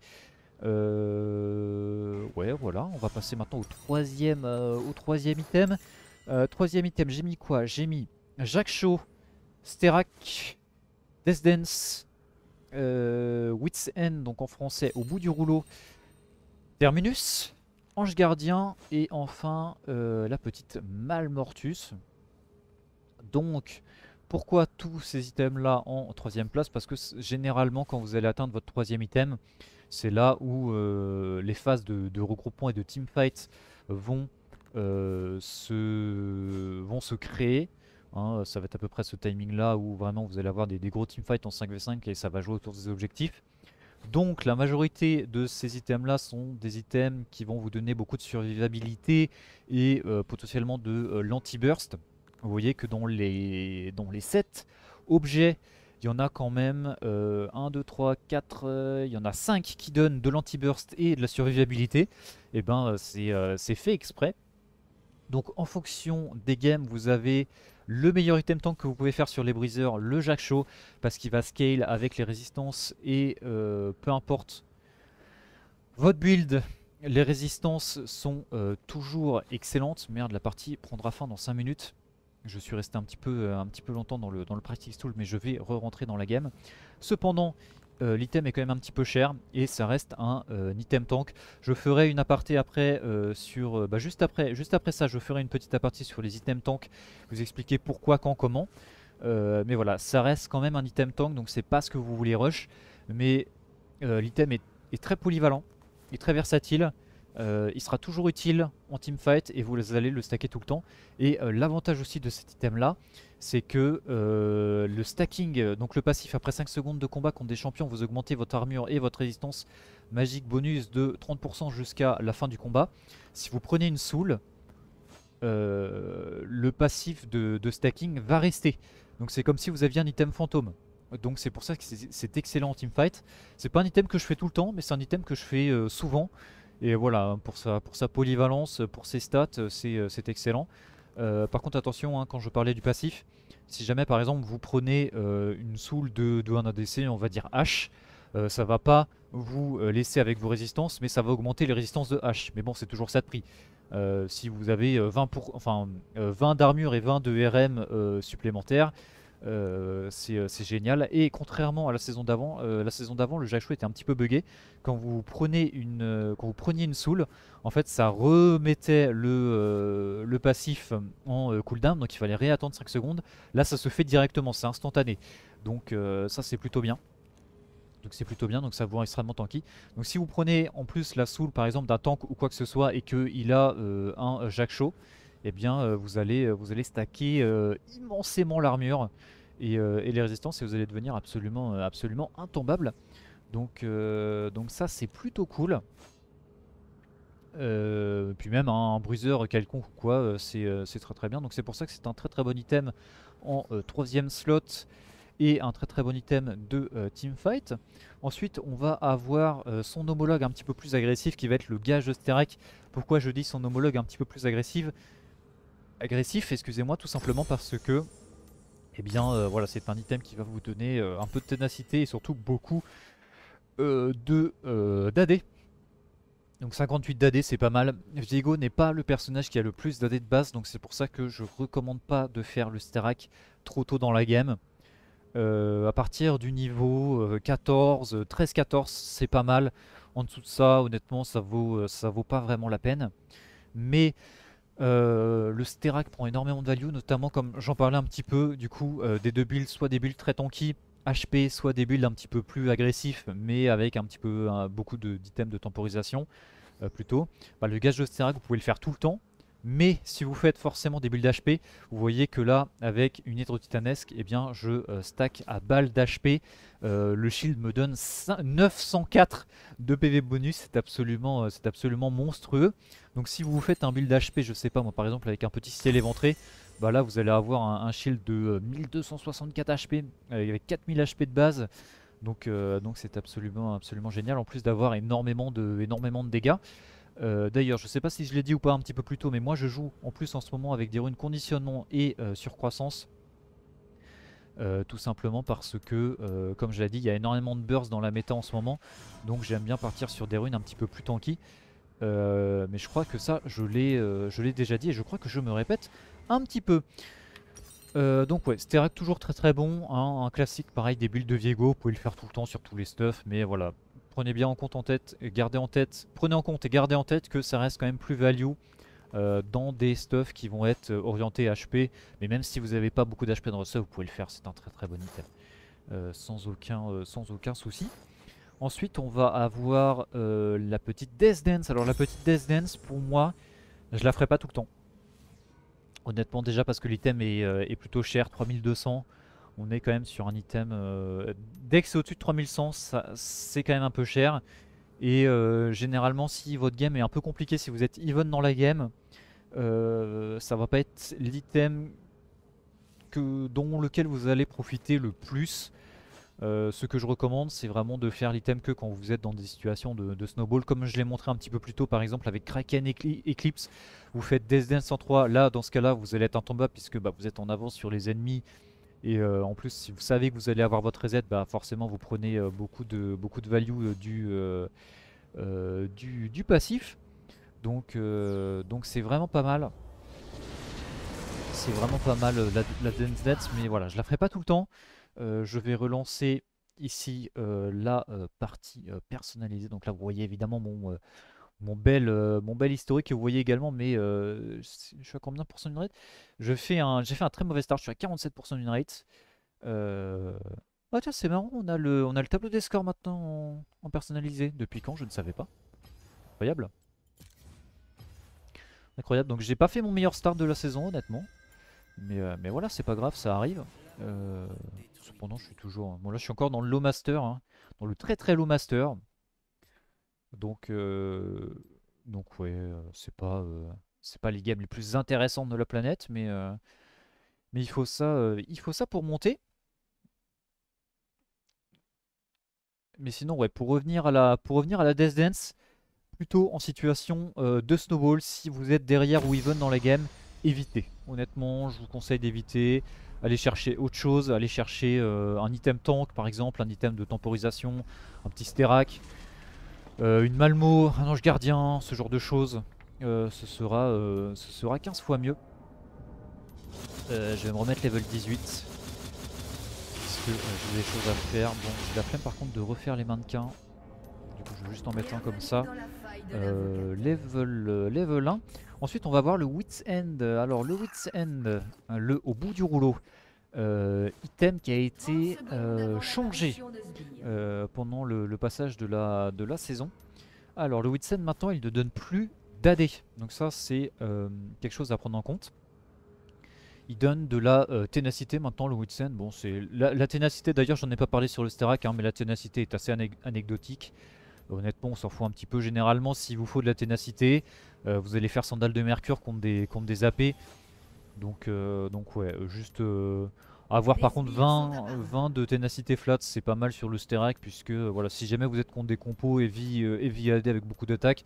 voilà. On va passer maintenant au troisième, au troisième item. troisième item, j'ai mis quoi J'ai mis Jacques Shaw, Sterak, Death Dance, Wits End, donc en français, au bout du rouleau, Terminus, Ange Gardien et enfin euh, la petite Malmortus. Donc, pourquoi tous ces items-là en troisième place Parce que généralement, quand vous allez atteindre votre troisième item, c'est là où euh, les phases de, regroupement et de teamfight vont, euh, se, vont se créer. Hein. ça va être à peu près ce timing-là où vraiment vous allez avoir des, des gros teamfights en 5v5 et ça va jouer autour des objectifs. Donc la majorité de ces items-là sont des items qui vont vous donner beaucoup de survivabilité et euh, potentiellement de euh, l'anti-burst. Vous voyez que dans les, dans les 7 objets, il y en a quand même 1, 2, 3, 4, il y en a 5 qui donnent de l'anti-burst et de la survivabilité. Et eh ben euh, c'est fait exprès. Donc en fonction des games, vous avez le meilleur item tank que vous pouvez faire sur les briseurs, le Jack Show, parce qu'il va scale avec les résistances et euh, peu importe votre build, les résistances sont euh, toujours excellentes. Merde, la partie prendra fin dans 5 minutes. Je suis resté un petit peu, euh, un petit peu longtemps dans le, dans le practice tool, mais je vais re-rentrer dans la game. Cependant, euh, l'item est quand même un petit peu cher et ça reste un euh, item tank. Je ferai une aparté après euh, sur... Bah, juste, après, juste après ça, je ferai une petite aparté sur les items tank, vous expliquer pourquoi, quand, comment. mais voilà, ça reste quand même un item tank, donc c'est pas ce que vous voulez rush. Mais l'item est, très polyvalent, est très versatile. il sera toujours utile en teamfight et vous allez le stacker tout le temps. Et l'avantage aussi de cet item là, c'est que euh, le stacking, euh, donc le passif après 5 secondes de combat contre des champions, vous augmentez votre armure et votre résistance magique bonus de 30% jusqu'à la fin du combat. Si vous prenez une soul, euh, le passif de, stacking va rester. Donc c'est comme si vous aviez un item fantôme. Donc c'est pour ça que c'est excellent en teamfight. C'est pas un item que je fais tout le temps, mais c'est un item que je fais souvent. Et voilà, pour pour sa polyvalence, pour ses stats, c'est excellent. Euh, par contre, attention, hein, quand je parlais du passif, si jamais par exemple vous prenez euh, une soul de, 1 ADC, on va dire H, euh, ça va pas vous laisser avec vos résistances, mais ça va augmenter les résistances de H. Mais bon, c'est toujours ça de prix. si vous avez 20, enfin, 20 d'armure et 20 de RM supplémentaires, euh, euh, c'est génial. Et contrairement à la saison d'avant, euh, la saison d'avant, le Jachou était un petit peu buggé. Quand vous prenez une, quand vous preniez une soul, en fait, ça remettait le, passif en cooldown, donc il fallait réattendre 5 secondes. Là, ça se fait directement, c'est instantané. Donc ça, c'est plutôt bien. Donc c'est plutôt bien, donc ça rend extrêmement tanky. Donc si vous prenez en plus la soul par exemple d'un tank ou quoi que ce soit et qu'il a un Jachou, eh bien, euh, vous, allez, euh, vous allez stacker euh, immensément l'armure et, les résistances et vous allez devenir absolument, absolument intombable. Donc, donc ça, c'est plutôt cool. puis même un, briseur quelconque quoi, c'est très très bien. Donc c'est pour ça que c'est un très très bon item en troisième slot et un très très bon item de teamfight. Ensuite on va avoir son homologue un petit peu plus agressif qui va être le gage de Pourquoi je dis son homologue un petit peu plus agressif agressif, excusez-moi, tout simplement parce que eh bien euh, voilà, c'est un item qui va vous donner euh, un peu de ténacité et surtout beaucoup euh, de d'AD. Donc 58 d'AD c'est pas mal. Diego n'est pas le personnage qui a le plus d'AD de base, donc c'est pour ça que je recommande pas de faire le Sterak trop tôt dans la game. à partir du niveau 14, 13-14 c'est pas mal. En dessous de ça honnêtement ça vaut ça vaut pas vraiment la peine. Mais euh, le Sterak prend énormément de value, notamment comme j'en parlais un petit peu, du coup, euh, des deux builds, soit des builds très tanky, HP, soit des builds un petit peu plus agressifs, mais avec un petit peu beaucoup d'items de, de, temporisation euh, plutôt. Bah, le gage de Sterak, vous pouvez le faire tout le temps, mais si vous faites forcément des builds d'HP, vous voyez que là, avec une hydro titanesque, eh bien, je stack à balles d'HP. le shield me donne 904 de PV bonus, c'est absolument, absolument monstrueux. Donc si vous faites un build HP, je sais pas moi par exemple avec un petit ciel éventré, bah là vous allez avoir un, shield de 1264 euh, HP euh, avec 4000 HP de base. Donc euh, donc c'est absolument absolument génial en plus d'avoir énormément de énormément de dégâts. D'ailleurs, je sais pas si je l'ai dit ou pas un petit peu plus tôt, mais moi je joue en plus en ce moment avec des runes conditionnement et surcroissance. tout simplement parce que, comme je l'ai dit, il y a énormément de bursts dans la méta en ce moment. Donc j'aime bien partir sur des runes un petit peu plus tanky. Euh, mais je crois que ça, euh, je l'ai déjà dit et je crois que je me répète un petit peu. Euh, donc ouais, Sterak toujours très très bon, hein, un classique pareil des builds de Viego, vous pouvez le faire tout le temps sur tous les stuffs, mais voilà, prenez bien en compte en tête, et gardez en tête, prenez en compte et gardez en tête que ça reste quand même plus value dans des stuffs qui vont être orientés HP, mais même si vous n'avez pas beaucoup d'HP dans ce stuff, vous pouvez le faire, c'est un très très bon item, sans, aucun, sans aucun souci. Ensuite, on va avoir euh, la petite Death Dance. Alors la petite Death Dance, pour moi, je la ferai pas tout le temps. Honnêtement, déjà parce que l'item est, euh, plutôt cher, 3200. On est quand même sur un item... Euh, dès que c'est au-dessus de 3100, c'est quand même un peu cher. Et généralement, si votre game est un peu compliqué, si vous êtes even dans la game, ça va pas être l'item dont lequel vous allez profiter le plus. Euh, ce que je recommande, c'est vraiment de faire l'item que quand vous êtes dans des situations de, snowball, comme je l'ai montré un petit peu plus tôt, par exemple avec Kraken Eclipse, vous faites Death Dance 103, là, dans ce cas-là, vous allez être en tomba puisque bah, vous êtes en avance sur les ennemis, et euh, en plus, si vous savez que vous allez avoir votre reset, bah, forcément, vous prenez euh, beaucoup, de, beaucoup de value du, du, passif, donc c'est vraiment pas mal. C'est vraiment pas mal la, la Dance mais voilà, je la ferai pas tout le temps. Euh, je vais relancer ici euh, la euh, partie personnalisée. Donc là, vous voyez évidemment mon, bel, mon bel historique et vous voyez également, mais je suis à combien de pourcents d'une rate J'ai fait un très mauvais start, je suis à 47% d'une rate. Ah tiens, c'est marrant, on a, le, on a le tableau des scores maintenant en, personnalisé. Depuis quand Je ne savais pas. Incroyable. Incroyable, donc j'ai pas fait mon meilleur start de la saison, honnêtement. Mais, mais voilà, c'est pas grave, ça arrive. Euh, Cependant, je suis toujours... Hein. Bon, là, je suis encore dans le low master, hein. dans le très très low master. Donc, euh, donc ouais, euh, c'est pas, euh, c'est pas les games les plus intéressantes de la planète, mais, mais il, faut ça, il faut ça pour monter. Mais sinon, ouais, pour revenir à la, pour revenir à la Death Dance, plutôt en situation de snowball, si vous êtes derrière ou even dans la game, évitez. Honnêtement, je vous conseille d'éviter aller chercher autre chose, aller chercher euh, un item tank par exemple, un item de temporisation, un petit sterak, euh, une Malmo, un ange gardien, ce genre de choses, euh, ce, sera, ce sera 15 fois mieux. je vais me remettre level 18 parce que j'ai des choses à faire. Bon, j'ai la flemme par contre de refaire les mannequins. Du coup, je vais juste en mettre un comme ça. Euh, level, euh, level 1. Ensuite, on va voir le Wits End. Alors, le Wits End, euh, le au bout du rouleau, item qui a été oh, changé pendant le, passage de la, de la saison. Alors, le Wits End, maintenant, il ne donne plus d'AD. Donc ça, c'est quelque chose à prendre en compte. Il donne de la ténacité maintenant le End, Bon, c'est la, ténacité d'ailleurs, j'en ai pas parlé sur le Sterak, hein, mais la ténacité est assez anecdotique. Honnêtement, on s'en fout un petit peu. Généralement, s'il vous faut de la ténacité, euh, vous allez faire Sandal de Mercure contre des, contre des AP. Donc, euh, donc ouais, juste euh, avoir par contre 20, 20 de ténacité flat, c'est pas mal sur le Sterak, puisque voilà, si jamais vous êtes contre des compos heavy, heavy AD avec beaucoup d'attaques,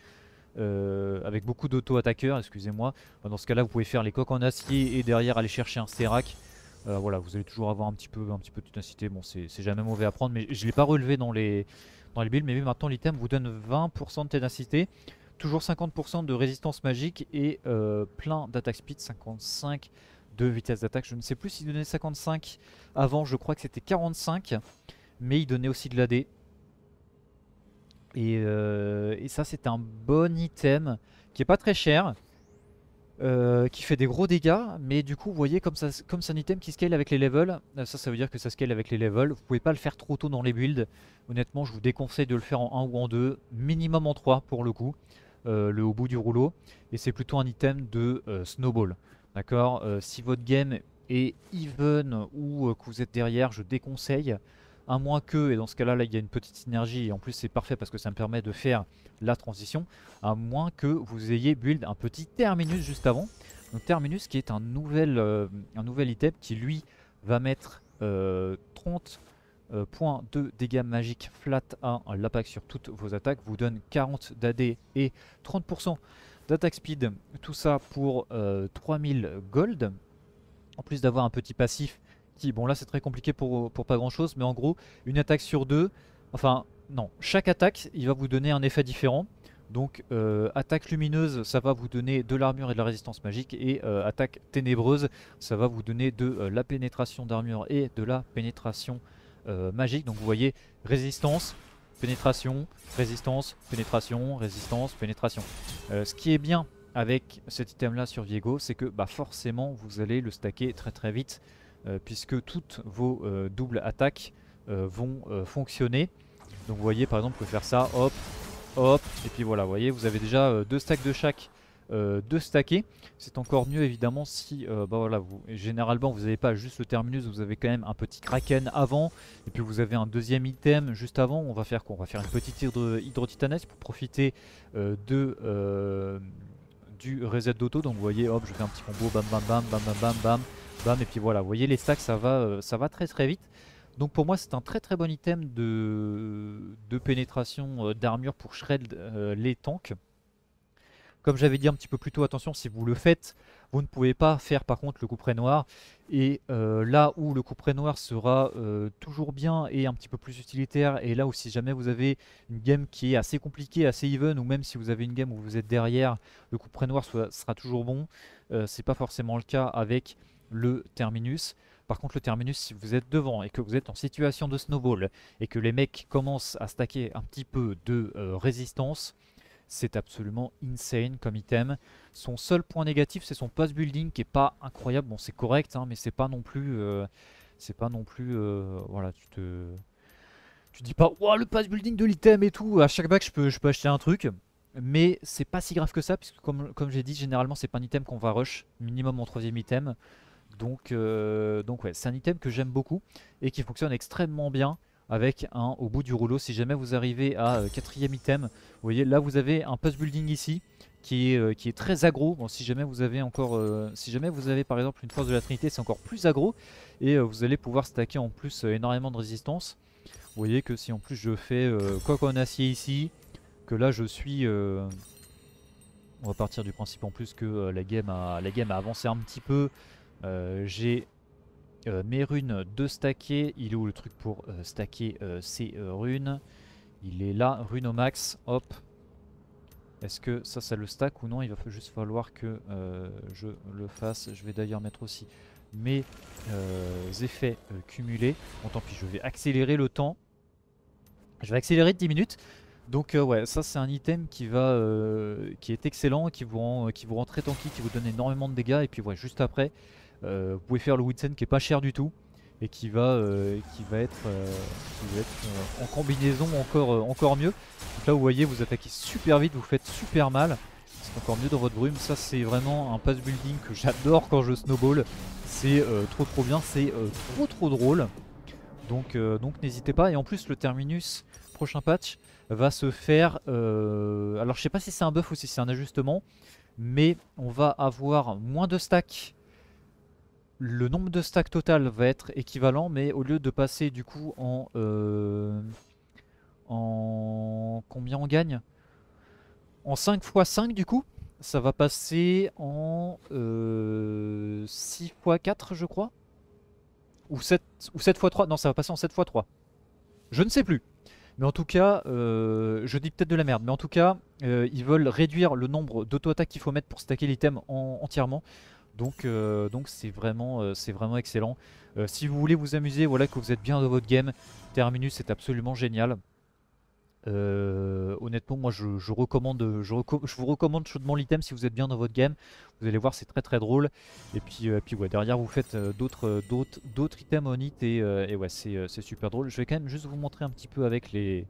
avec beaucoup d'auto-attaqueurs, excusez-moi, bah, dans ce cas-là, vous pouvez faire les coques en acier et derrière aller chercher un Sterak. voilà, vous allez toujours avoir un petit peu, un petit peu de ténacité. Bon, c'est jamais mauvais à prendre, mais je l'ai pas relevé dans les les builds, mais maintenant l'item vous donne 20% de ténacité, toujours 50% de résistance magique et euh, plein d'attaque speed, 55 de vitesse d'attaque. Je ne sais plus s'il donnait 55 avant, je crois que c'était 45, mais il donnait aussi de l'AD. Et, euh, et ça, c'est un bon item qui est pas très cher euh, qui fait des gros dégâts, mais du coup vous voyez comme, ça, comme c'est un item qui scale avec les levels, euh, ça ça veut dire que ça scale avec les levels, vous pouvez pas le faire trop tôt dans les builds, honnêtement je vous déconseille de le faire en 1 ou en 2, minimum en 3 pour le coup, euh, le haut bout du rouleau, et c'est plutôt un item de snowball, d'accord Si votre game est even ou que vous êtes derrière, je déconseille, à moins que, et dans ce cas-là, là, il y a une petite synergie, et en plus c'est parfait parce que ça me permet de faire la transition, à moins que vous ayez build un petit Terminus juste avant. Donc Terminus qui est un nouvel, euh, un nouvel item qui lui va mettre 30 euh, euh, points de dégâts magiques flat à l'attaque sur toutes vos attaques, vous donne 40 d'AD et 30% d'attaque speed, tout ça pour 3000 gold. En plus d'avoir un petit passif bon là c'est très compliqué pour, pas grand chose, mais en gros, une attaque sur deux, enfin non, chaque attaque, il va vous donner un effet différent. Donc euh, attaque lumineuse, ça va vous donner de l'armure et de la résistance magique, et euh, attaque ténébreuse, ça va vous donner de euh, la pénétration d'armure et de la pénétration magique. Donc vous voyez, résistance, pénétration, résistance, pénétration, résistance, pénétration. ce qui est bien avec cet item là sur Viego, c'est que bah, forcément vous allez le stacker très très vite. Euh, puisque toutes vos euh, doubles attaques euh, vont fonctionner. Donc vous voyez par exemple vous pouvez faire ça, hop, hop, et puis voilà, vous voyez vous avez déjà deux stacks de chaque euh, de C'est encore mieux évidemment si bah voilà, vous, généralement vous n'avez pas juste le terminus, vous avez quand même un petit kraken avant, et puis vous avez un deuxième item juste avant. On va faire quoi On va faire une petite hydro, hydro pour profiter de du reset d'auto. Donc vous voyez, hop, je fais un petit combo, bam bam bam, bam bam bam bam et puis voilà, vous voyez les stacks ça va, euh, ça va très très vite. Donc pour moi c'est un très très bon item de, de pénétration euh, d'armure pour shred euh, les tanks. Comme j'avais dit un petit peu plus tôt, attention si vous le faites, vous ne pouvez pas faire par contre le coup couperet noir. Et là où le coup couperet noir sera toujours bien et un petit peu plus utilitaire, et là où si jamais vous avez une game qui est assez compliquée, assez even, ou même si vous avez une game où vous êtes derrière, le coup couperet noir sera toujours bon. c'est pas forcément le cas avec le terminus. Par contre, le terminus, si vous êtes devant et que vous êtes en situation de snowball et que les mecs commencent à stacker un petit peu de euh, résistance, c'est absolument insane comme item. Son seul point négatif, c'est son pass building qui est pas incroyable. Bon, c'est correct, hein, mais c'est pas non plus, euh, c'est pas non plus, euh, voilà, tu te, tu dis pas, le pass building de l'item et tout. À chaque bac, je peux, je peux acheter un truc. Mais c'est pas si grave que ça, puisque comme, j'ai dit, généralement c'est pas un item qu'on va rush, minimum en troisième item. Donc, euh, donc ouais, c'est un item que j'aime beaucoup et qui fonctionne extrêmement bien avec un au bout du rouleau. Si jamais vous arrivez à euh, quatrième item, vous voyez là vous avez un post building ici qui est, euh, qui est très agro Bon, si jamais vous avez encore, si jamais vous avez par exemple une force de la Trinité, c'est encore plus aggro et vous allez pouvoir stacker en plus énormément de résistance. Vous voyez que si en plus je fais quoi qu'en acier ici, que là je suis on va partir du principe en plus que la game la game a avancé un petit peu euh, j'ai euh, mes runes de stacker. Il est où le truc pour euh, stacker ces runes Il est là, rune au max. Hop. Est-ce que ça, ça le stack ou non Il va juste falloir que je le fasse. Je vais d'ailleurs mettre aussi mes effets cumulés. Bon tant pis, je vais accélérer le temps. Je vais accélérer de 10 minutes. Donc ouais, ça c'est un item qui va qui est excellent, qui vous rend qui vous rend très tanky, qui vous donne énormément de dégâts et puis ouais, juste après euh, vous pouvez faire le Witsen qui est pas cher du tout et qui va, euh, qui va être, euh, en combinaison encore, encore mieux. Donc là vous voyez vous attaquez super vite, vous faites super mal c'est encore mieux dans votre brume. Ça, c'est vraiment un pass building que j'adore quand je snowball. C'est trop trop bien, c'est trop trop drôle. Donc donc n'hésitez pas. Et en plus, le terminus prochain patch va se faire. alors, je sais pas si c'est un buff ou si c'est un ajustement, mais on va avoir moins de stacks le nombre de stacks total va être équivalent, mais au lieu de passer du coup en... Euh, en combien on gagne En 5 x 5 du coup, ça va passer en euh, 6 x 4 je crois. Ou 7, ou 7 x 3, non ça va passer en 7 x 3. Je ne sais plus. Mais en tout cas, euh, je dis peut-être de la merde, mais en tout cas, euh, ils veulent réduire le nombre d'auto-attaques qu'il faut mettre pour stacker l'item entièrement. Donc euh, donc c'est vraiment, euh, vraiment excellent. Euh, si vous voulez vous amuser, voilà que vous êtes bien dans votre game, Terminus est absolument génial. honnêtement moi je, recommande je, vous recommande chaudement l'item si vous êtes bien dans votre game vous allez voir c'est très très drôle et puis, puis derrière vous faites d'autres d'autres items on it et, et ouais c'est super drôle je vais quand même juste vous montrer un petit peu avec les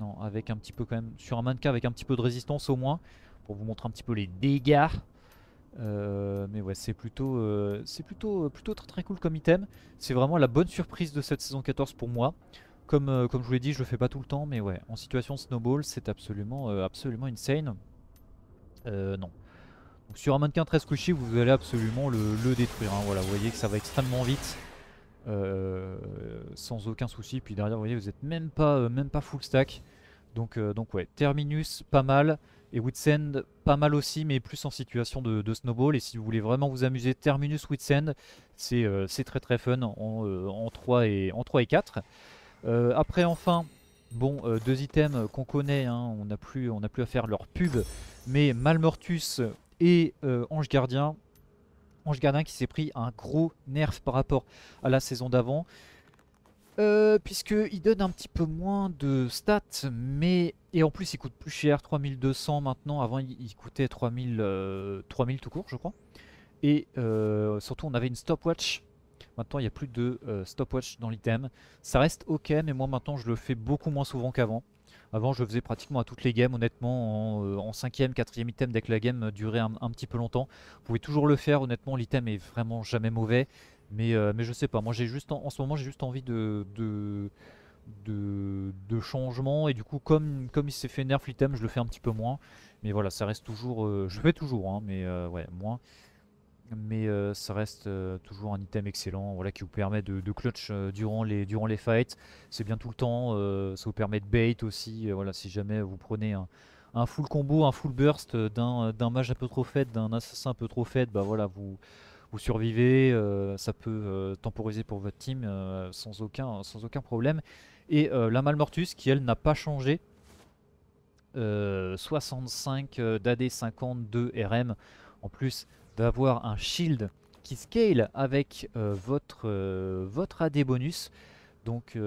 non avec un petit peu quand même sur un mannequin avec un petit peu de résistance au moins pour vous montrer un petit peu les dégâts euh, mais ouais, c'est plutôt, euh, c'est plutôt, euh, plutôt très très cool comme item. C'est vraiment la bonne surprise de cette saison 14 pour moi. Comme, comme je vous l'ai dit, je le fais pas tout le temps, mais ouais, en situation snowball, c'est absolument, absolument insane. non. sur un mannequin 13 couché, vous allez absolument le, le détruire. Hein. voilà, vous voyez que ça va extrêmement vite. sans aucun souci. Puis derrière, vous voyez, vous êtes même pas, même pas full stack. Donc, donc ouais, Terminus, pas mal. Et Woodsend, pas mal aussi, mais plus en situation de, snowball. Et si vous voulez vraiment vous amuser, Terminus Woodsend, c'est euh, très très fun en, 3, euh, et, en et 4. Euh, après, enfin, bon, deux items qu'on connaît, hein. on n'a plus, on plus à faire leur pub, mais Malmortus et Ange Gardien. Ange Gardien qui s'est pris un gros nerf par rapport à la saison d'avant. Euh, puisque Puisqu'il donne un petit peu moins de stats, mais... Et en plus, il coûte plus cher, 3200 maintenant. Avant, il coûtait 3000, 3000 euh, tout court, je crois. Et euh, surtout, on avait une stopwatch. Maintenant, il n'y a plus de stopwatch dans l'item. Ça reste ok, mais moi, maintenant, je le fais beaucoup moins souvent qu'avant. Avant, je le faisais pratiquement à toutes les games, honnêtement, en, 5ème, 4ème item, dès que la game durait un petit peu longtemps. Vous pouvez toujours le faire, honnêtement, l'item est vraiment jamais mauvais. Euh, mais, je sais pas, moi j'ai juste en, ce moment j'ai juste envie de, de, de, changement et du coup comme, comme il s'est fait nerf l'item je le fais un petit peu moins. Mais voilà, ça reste toujours, euh, je fais toujours, hein, mais euh, ouais, moins. Mais ça reste toujours un item excellent voilà, qui vous permet de, clutch durant, les, durant les fights. C'est bien tout le temps, ça vous permet de bait aussi. voilà, si jamais vous prenez un, un full combo, un full burst d'un mage un peu trop fait d'un assassin un peu trop fait bah voilà, vous, vous survivez, euh, ça peut euh, temporiser pour votre team euh, sans, aucun, sans aucun problème. Et la Malmortus qui elle n'a pas changé, 65 d'AD 52 RM, en plus d'avoir un shield qui scale avec votre, votre AD bonus. Donc,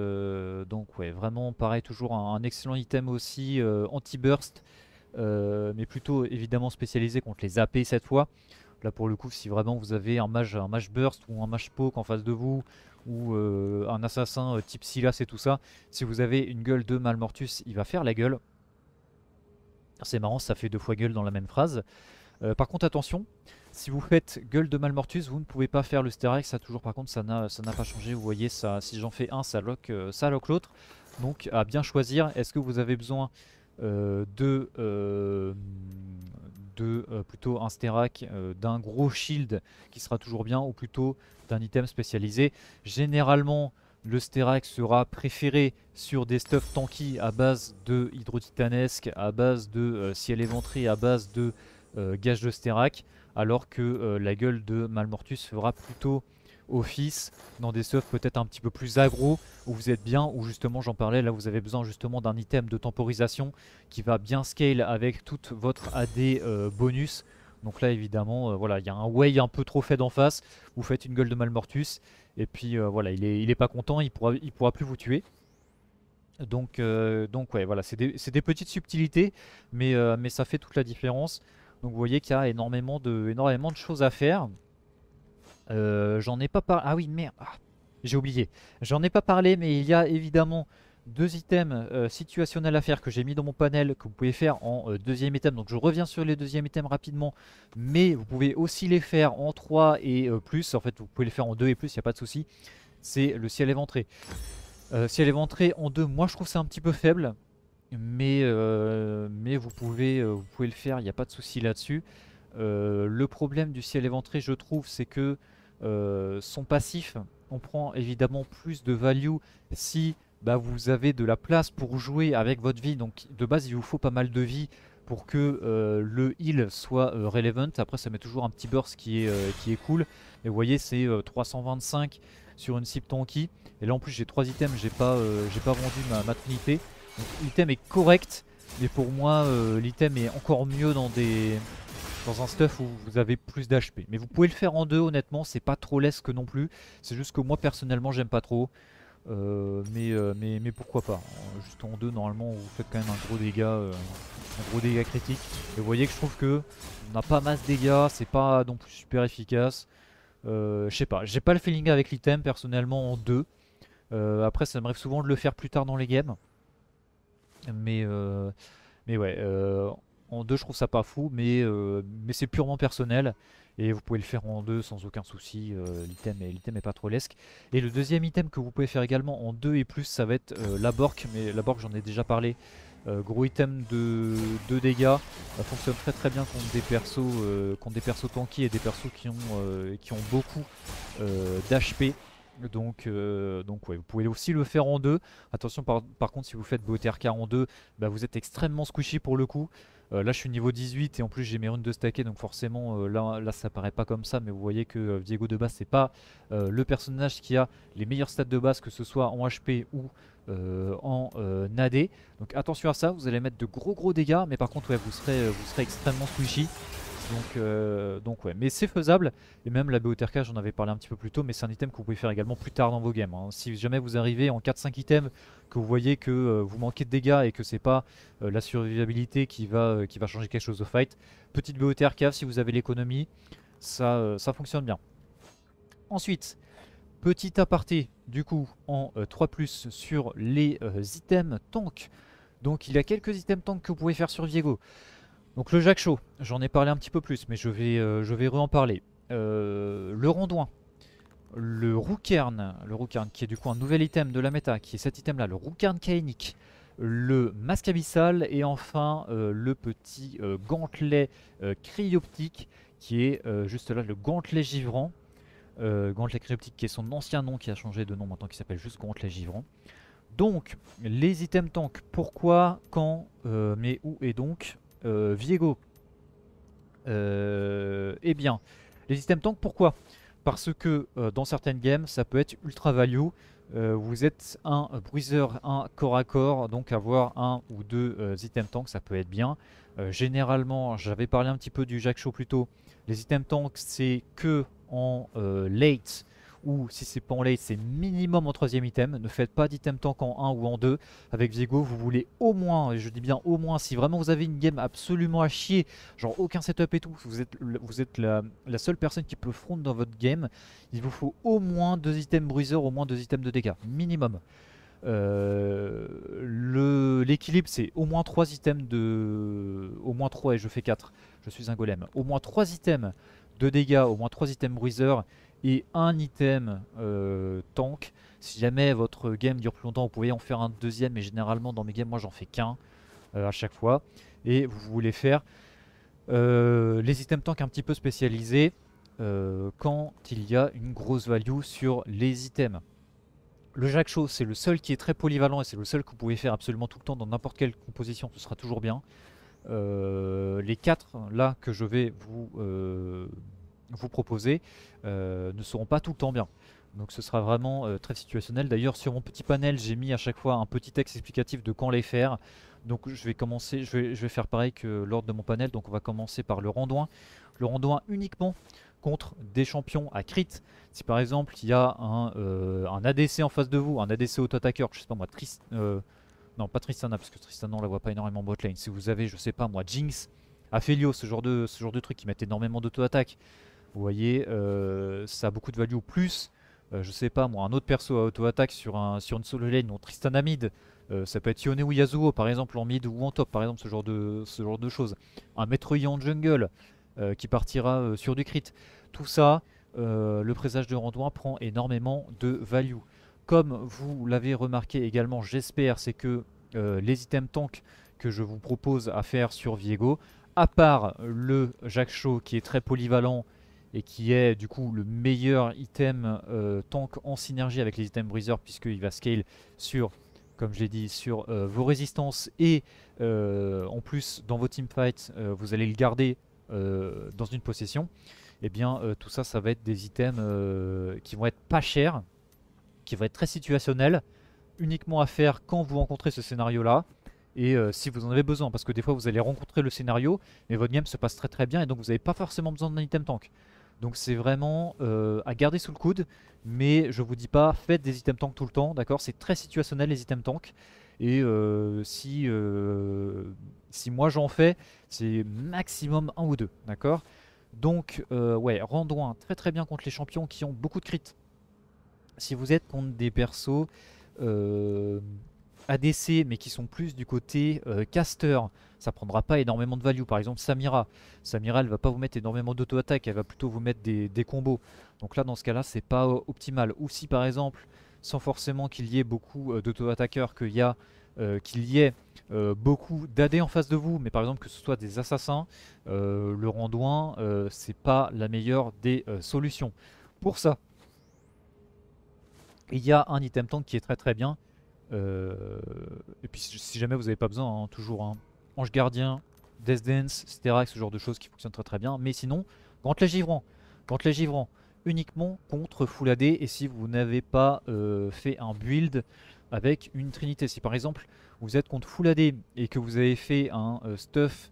donc ouais, vraiment pareil, toujours un, excellent item aussi, anti-burst, mais plutôt évidemment spécialisé contre les AP cette fois. Là pour le coup si vraiment vous avez un mage, un burst ou un mage poke en face de vous ou euh, un assassin euh, type Silas et tout ça, si vous avez une gueule de Malmortus il va faire la gueule. C'est marrant ça fait deux fois gueule dans la même phrase. Euh, par contre attention, si vous faites gueule de Malmortus, vous ne pouvez pas faire le Sterex, ça toujours par contre ça n'a pas changé, vous voyez si j'en fais un ça lock ça lock l'autre. Donc à bien choisir, est-ce que vous avez besoin de plutôt un Sterak, euh, d'un gros shield qui sera toujours bien, ou plutôt d'un item spécialisé. Généralement, le Sterak sera préféré sur des stuffs tanky à base de hydrotitanesque, à base de euh, ciel éventré, à base de euh, gage de Sterak, alors que la gueule de Malmortus sera plutôt Office, dans des stuffs peut-être un petit peu plus agro, où vous êtes bien, où justement j'en parlais, là vous avez besoin justement d'un item de temporisation qui va bien scale avec toute votre AD euh, bonus. Donc là évidemment, euh, voilà, il y a un way un peu trop fait d'en face, vous faites une gueule de Malmortus, et puis euh, voilà, il est, est pas content, il pourra, il pourra plus vous tuer. Donc, donc ouais, voilà, c'est des, petites subtilités, mais, mais ça fait toute la différence. Donc vous voyez qu'il y a énormément de, énormément de choses à faire. Euh, j'en ai pas parlé. Ah oui, merde. Ah, j'ai oublié. J'en ai pas parlé, mais il y a évidemment deux items euh, situationnels à faire que j'ai mis dans mon panel que vous pouvez faire en euh, deuxième item. Donc je reviens sur les deuxième items rapidement, mais vous pouvez aussi les faire en 3 et plus. En fait, vous pouvez les faire en 2 et plus, il n'y a pas de souci. C'est le ciel éventré. ciel éventré en 2, moi je trouve c'est un petit peu faible, mais, mais vous, pouvez, vous pouvez le faire, il n'y a pas de souci là-dessus. le problème du ciel éventré, je trouve, c'est que euh, son passif, on prend évidemment plus de value si bah, vous avez de la place pour jouer avec votre vie. Donc de base, il vous faut pas mal de vie pour que euh, le heal soit euh, relevant. Après, ça met toujours un petit burst qui est, qui est cool. Et vous voyez, c'est 325 sur une cible tanky. Et là, en plus, j'ai trois items. J'ai pas, j'ai pas vendu ma, ma trinité. Donc, l'item est correct. Mais pour moi, l'item est encore mieux dans des, dans un stuff où vous avez plus d'HP. Mais vous pouvez le faire en deux, honnêtement, c'est pas trop lesque non plus. C'est juste que moi, personnellement, j'aime pas trop. Euh, mais, euh, mais, mais, pourquoi pas euh, Juste en deux, normalement, vous faites quand même un gros dégât, un gros dégât critique. Et vous voyez que je trouve que on n'a pas masse dégâts, c'est pas non plus super efficace. je sais pas, j'ai pas le feeling avec l'item personnellement en deux. après, ça me rêve souvent de le faire plus tard dans les games. Mais, mais ouais, en deux, je trouve ça pas fou, mais, euh, mais c'est purement personnel. Et vous pouvez le faire en deux sans aucun souci. Euh, l'item est, est, pas trop lesque. Et le deuxième item que vous pouvez faire également en deux et plus, ça va être euh, la borque. Mais la Bork j'en ai déjà parlé. gros item de, deux dégâts. Ça fonctionne très très bien contre des persos, contre des persos tanky et des persos qui ont, qui ont beaucoup d'HP. Donc, donc ouais, vous pouvez aussi le faire en deux. Attention par, contre si vous faites BOTRK en deux, bah vous êtes extrêmement squishy pour le coup. Euh, là, je suis niveau 18 et en plus, j'ai mes runes de stacker, donc forcément, euh, là, ça paraît pas comme ça, mais vous voyez que euh, Diego de base, c'est pas le personnage qui a les meilleurs stats de base, que ce soit en HP ou en AD. Donc attention à ça, vous allez mettre de gros gros dégâts, mais par contre, vous, serez, vous serez extrêmement squishy. Donc, euh, donc ouais, mais c'est faisable. Et même la BOTRK, j'en avais parlé un petit peu plus tôt, mais c'est un item que vous pouvez faire également plus tard dans vos games. Hein. Si jamais vous arrivez en 4-5 items, que vous voyez que euh, vous manquez de dégâts et que c'est pas euh, la survivabilité qui va, qui va changer quelque chose au fight, petite BOTRK si vous avez l'économie, ça, ça fonctionne bien. Ensuite, petit aparté du coup en 3+, sur les items tank. Donc il y a quelques items tank que vous pouvez faire sur Viego. Donc le Jacques Chaud, j'en ai parlé un petit peu plus, mais je vais, euh, je vais re-en parler. Euh, le Rondouin, le Roukern, le Roukern qui est du coup un nouvel item de la méta, qui est cet item-là, le Roukern Kainik, le Masque Abyssal, et enfin euh, le petit gantelet cryoptique, qui est juste là le gantelet givrant. gantelet cryoptique qui est son ancien nom qui a changé de nom maintenant qui s'appelle juste gantelet givrant. Donc, les items tank, pourquoi, quand, mais où et donc euh, Viego. Euh, eh bien, les items tanks, pourquoi Parce que euh, dans certaines games, ça peut être ultra value. vous êtes un bruiser, un corps à corps, donc avoir un ou deux items tanks, ça peut être bien. généralement, j'avais parlé un petit peu du Jack Show plus tôt. Les items tanks, c'est que en late ou si c'est pas en late, c'est minimum en troisième item. Ne faites pas d'item tank en 1 ou en 2. Avec Viego, vous voulez au moins, et je dis bien au moins, si vraiment vous avez une game absolument à chier, genre aucun setup et tout, vous êtes, vous êtes la, la seule personne qui peut front dans votre game, il vous faut au moins deux items bruiser, au moins deux items de dégâts, minimum. Euh, l'équilibre c'est au moins 3 items de... Au moins 3 et je fais 4, je suis un golem. Au moins 3 items de dégâts, au moins 3 items bruiser et un item euh, tank. Si jamais votre game dure plus longtemps, vous pouvez en faire un deuxième, mais généralement dans mes games, moi j'en fais qu'un euh, à chaque fois. Et vous voulez faire euh, les items tank un petit peu spécialisés quand il y a une grosse value sur les items. Le jacques show c'est le seul qui est très polyvalent et c'est le seul que vous pouvez faire absolument tout le temps dans n'importe quelle composition, ce sera toujours bien. les quatre là que je vais vous vous proposer euh, ne seront pas tout le temps bien. Donc ce sera vraiment euh, très situationnel. D'ailleurs sur mon petit panel j'ai mis à chaque fois un petit texte explicatif de quand les faire. Donc je vais commencer, je vais, faire pareil que l'ordre de mon panel. Donc on va commencer par le randoin Le randoin uniquement contre des champions à crit. Si par exemple il y a un, euh, ADC en face de vous, un ADC auto-attaqueur, je sais pas moi, Tristan. non pas Tristana parce que Tristana on la voit pas énormément en botlane. Si vous avez je sais pas moi Jinx, Aphelios, ce genre de, ce genre de truc qui met énormément d'auto-attaque, vous voyez, euh, ça a beaucoup de value plus. Euh, je sais pas, moi, un autre perso à auto-attaque sur, un, sur une solo lane, non Tristan Amid, euh, ça peut être Yone ou Yasuo par exemple en mid ou en top, par exemple ce genre de, ce genre de choses. Un maître Yon jungle qui partira sur du crit. Tout ça, le présage de randoin prend énormément de value. Comme vous l'avez remarqué également, j'espère, c'est que les items tank que je vous propose à faire sur Viego, à part le Jacques Shaw qui est très polyvalent et qui est du coup le meilleur item euh, tank en synergie avec les items puisque puisqu'il va scale sur, comme je l'ai dit, sur euh, vos résistances et euh, en plus dans vos teamfights vous allez le garder dans une possession, et eh bien tout ça ça va être des items qui vont être pas chers, qui vont être très situationnels, uniquement à faire quand vous rencontrez ce scénario là, et si vous en avez besoin, parce que des fois vous allez rencontrer le scénario, mais votre game se passe très très bien et donc vous n'avez pas forcément besoin d'un item tank. Donc c'est vraiment euh, à garder sous le coude, mais je vous dis pas, faites des items tank tout le temps, d'accord C'est très situationnel les items tank. Et euh, si, euh, si moi j'en fais, c'est maximum un ou deux, d'accord Donc ouais, un très très bien contre les champions qui ont beaucoup de crit. Si vous êtes contre des persos ADC, mais qui sont plus du côté euh, caster. Ça prendra pas énormément de value. Par exemple, Samira. Samira, elle va pas vous mettre énormément d'auto-attaque, elle va plutôt vous mettre des, combos. Donc là, dans ce cas-là, c'est pas euh, optimal. Ou si par exemple, sans forcément qu'il y ait beaucoup euh, d'auto-attaqueurs, qu'il y a qu'il y ait beaucoup d'AD en face de vous, mais par exemple que ce soit des assassins, le rondouin, c'est pas la meilleure des solutions. Pour ça, il y a un item tank qui est très très bien, euh, et puis si jamais vous n'avez pas besoin, hein, toujours un hein. Ange Gardien, Death Dance, Sterax, ce genre de choses qui fonctionnent très très bien. Mais sinon, contre les givrants, contre les uniquement contre Full et si vous n'avez pas euh, fait un build avec une trinité. Si par exemple vous êtes contre Full et que vous avez fait un euh, stuff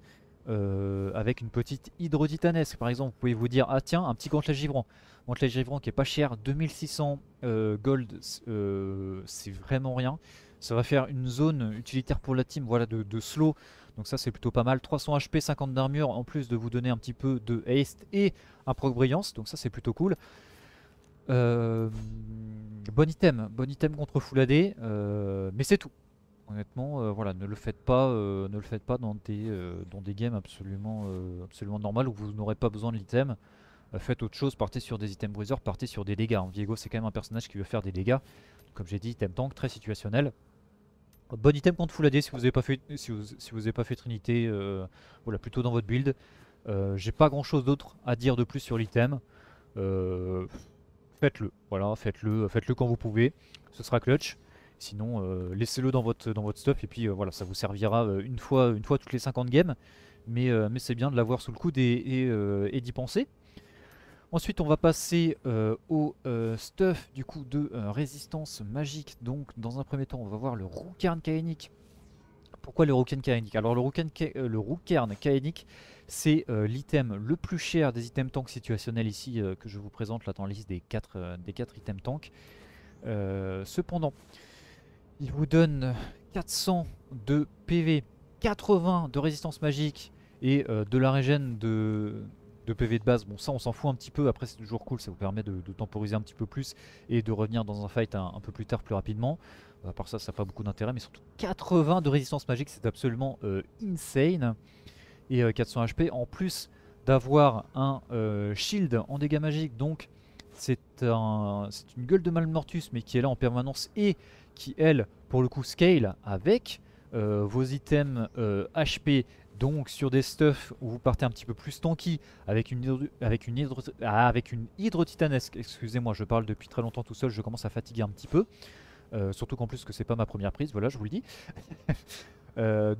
euh, avec une petite hydroditanesque Par exemple, vous pouvez vous dire, ah tiens, un petit gantelet givrant. Gantelet givrant qui est pas cher, 2600 euh, gold, euh, c'est vraiment rien. Ça va faire une zone utilitaire pour la team voilà, de, slow, donc ça c'est plutôt pas mal. 300 HP, 50 d'armure, en plus de vous donner un petit peu de haste et un proc brillance, donc ça c'est plutôt cool. bon item, bon item contre full mais c'est tout. Honnêtement, euh, voilà, ne le faites pas, euh, ne le faites pas dans des, euh, dans des games absolument, absolument normales où vous n'aurez pas besoin de l'item. faites autre chose, partez sur des items briseurs, partez sur des dégâts. En hein. Viego, c'est quand même un personnage qui veut faire des dégâts. comme j'ai dit, item tank, très situationnel. Bon item contre full AD si vous n'avez pas fait, si vous, pas fait Trinité, voilà, plutôt dans votre build. j'ai pas grand chose d'autre à dire de plus sur l'item. faites-le, voilà, faites-le, faites-le quand vous pouvez. Ce sera clutch. Sinon, euh, laissez-le dans votre, dans votre stuff et puis euh, voilà, ça vous servira euh, une fois, une fois toutes les 50 games. Mais, mais c'est bien de l'avoir sous le coude et, et, d'y penser. Ensuite, on va passer au stuff du coup de résistance magique. Donc, dans un premier temps, on va voir le roukern Kaenik Pourquoi le roukern Kaenik Alors, le roukern Kaenik c'est l'item le plus cher des items tank situationnels ici que je vous présente là dans la liste des 4 des quatre items tanks. cependant, il vous donne 400 de PV, 80 de résistance magique et euh, de la régène de, PV de base. Bon, ça, on s'en fout un petit peu. Après, c'est toujours cool. Ça vous permet de, temporiser un petit peu plus et de revenir dans un fight un, peu plus tard, plus rapidement. Euh, à part ça, ça n'a pas beaucoup d'intérêt. Mais surtout, 80 de résistance magique, c'est absolument euh, insane. Et 400 HP. En plus d'avoir un shield en dégâts magiques, donc c'est un, une gueule de Malmortus, mais qui est là en permanence et qui elle pour le coup, scale avec euh, vos items HP. Euh, donc sur des stuffs où vous partez un petit peu plus tanky avec une hydro, avec une ah, avec une hydro titanesque, excusez-moi, je parle depuis très longtemps tout seul, je commence à fatiguer un petit peu. Euh, surtout qu'en plus que c'est pas ma première prise, voilà, je vous le dis.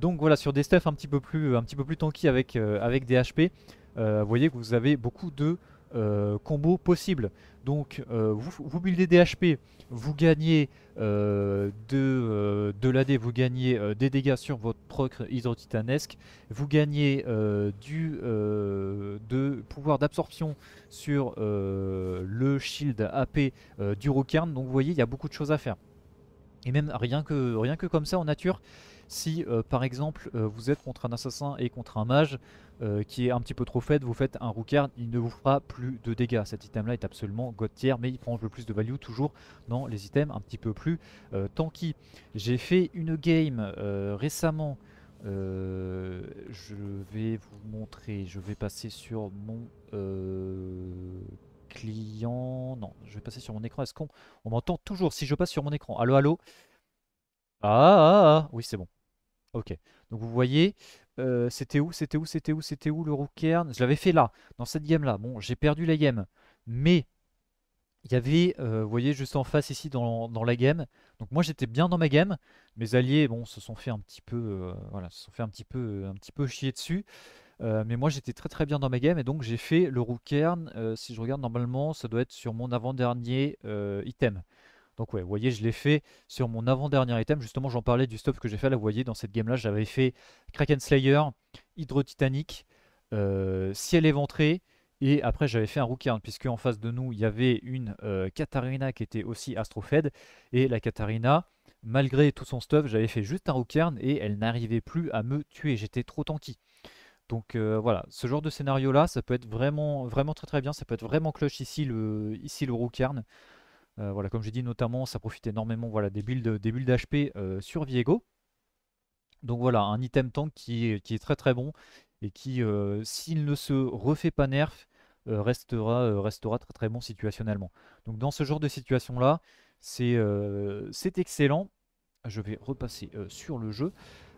donc voilà, sur des stuffs un petit peu plus, un petit peu plus tanky avec, avec des HP, vous voyez que vous avez beaucoup de combos possibles. Donc euh, vous, buildez des HP, vous gagnez euh, de, euh, l'AD, vous gagnez des dégâts sur votre Hydro-Titanesque, vous gagnez du de pouvoir d'absorption sur le shield AP du Rookern. Donc vous voyez, il y a beaucoup de choses à faire. Et même rien que, rien que comme ça en nature, si euh, par exemple euh, vous êtes contre un assassin et contre un mage euh, qui est un petit peu trop faible, vous faites un rouquard, il ne vous fera plus de dégâts. Cet item là est absolument god tier, mais il prend le plus de value toujours dans les items un petit peu plus tanky. J'ai fait une game récemment, je vais vous montrer, je vais passer sur mon client. Non, je vais passer sur mon écran. Est-ce qu'on on, m'entend toujours si je passe sur mon écran Allô, allo ah, ah, ah, ah, oui, c'est bon. Ok. Donc vous voyez, euh, c'était où, c'était où, c'était où, c'était où le Rookern. Je l'avais fait là, dans cette game là. Bon, j'ai perdu la game. Mais il y avait, euh, vous voyez, juste en face ici dans, la game. Donc moi j'étais bien dans ma game. Mes alliés, bon, se sont fait un petit peu, euh, se sont fait un petit peu, un petit peu chier dessus. mais moi j'étais très très bien dans ma game et donc j'ai fait le Rookern. si je regarde normalement, ça doit être sur mon avant-dernier item. Donc ouais, vous voyez, je l'ai fait sur mon avant-dernier item. Justement, j'en parlais du stuff que j'ai fait. Là, vous voyez, dans cette game-là, j'avais fait Kraken Slayer, Hydro Titanic, euh, Ciel éventré. Et après, j'avais fait un Rookern. puisque en face de nous, il y avait une euh, Katarina qui était aussi Astrofed. Et la Katarina, malgré tout son stuff, j'avais fait juste un Rookern. et elle n'arrivait plus à me tuer. J'étais trop tanky. Donc euh, voilà, ce genre de scénario là, ça peut être vraiment, vraiment très très bien. Ça peut être vraiment clutch ici le, ici le euh, voilà, comme j'ai dit, notamment, ça profite énormément voilà, des builds des HP euh, sur Viego. Donc voilà, un item tank qui est, très très bon et qui, euh, s'il ne se refait pas nerf, restera, restera très très bon situationnellement. Donc dans ce genre de situation-là, c'est excellent. Je vais repasser sur le jeu.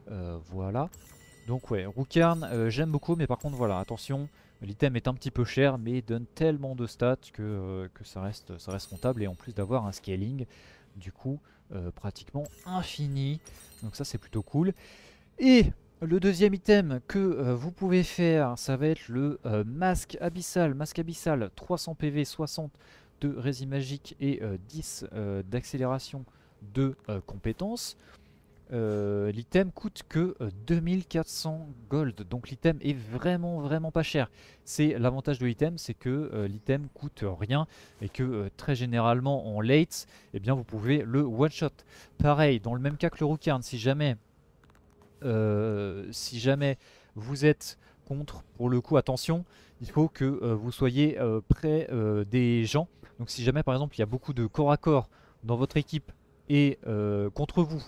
voilà. Donc ouais, roukarn j'aime beaucoup, mais par contre, voilà, attention, L'item est un petit peu cher, mais donne tellement de stats que, euh, ça, reste, comptable Et en plus d'avoir un scaling, du coup, euh, pratiquement infini. Donc ça, c'est plutôt cool. Et le deuxième item que euh, vous pouvez faire, ça va être le masque abyssal. Masque abyssal, 300 PV, 60 de rési magique et 10 d'accélération de compétences. Euh, l'item coûte que 2400 euh, gold, donc l'item est vraiment vraiment pas cher. C'est l'avantage de l'item, c'est que euh, l'item coûte rien et que très généralement en late, eh bien vous pouvez le one shot. Pareil, dans le même cas que le Rookern, si jamais, si jamais vous êtes contre, pour le coup, attention, il faut que vous soyez près des gens. Donc si jamais par exemple il y a beaucoup de corps à corps dans votre équipe et contre vous,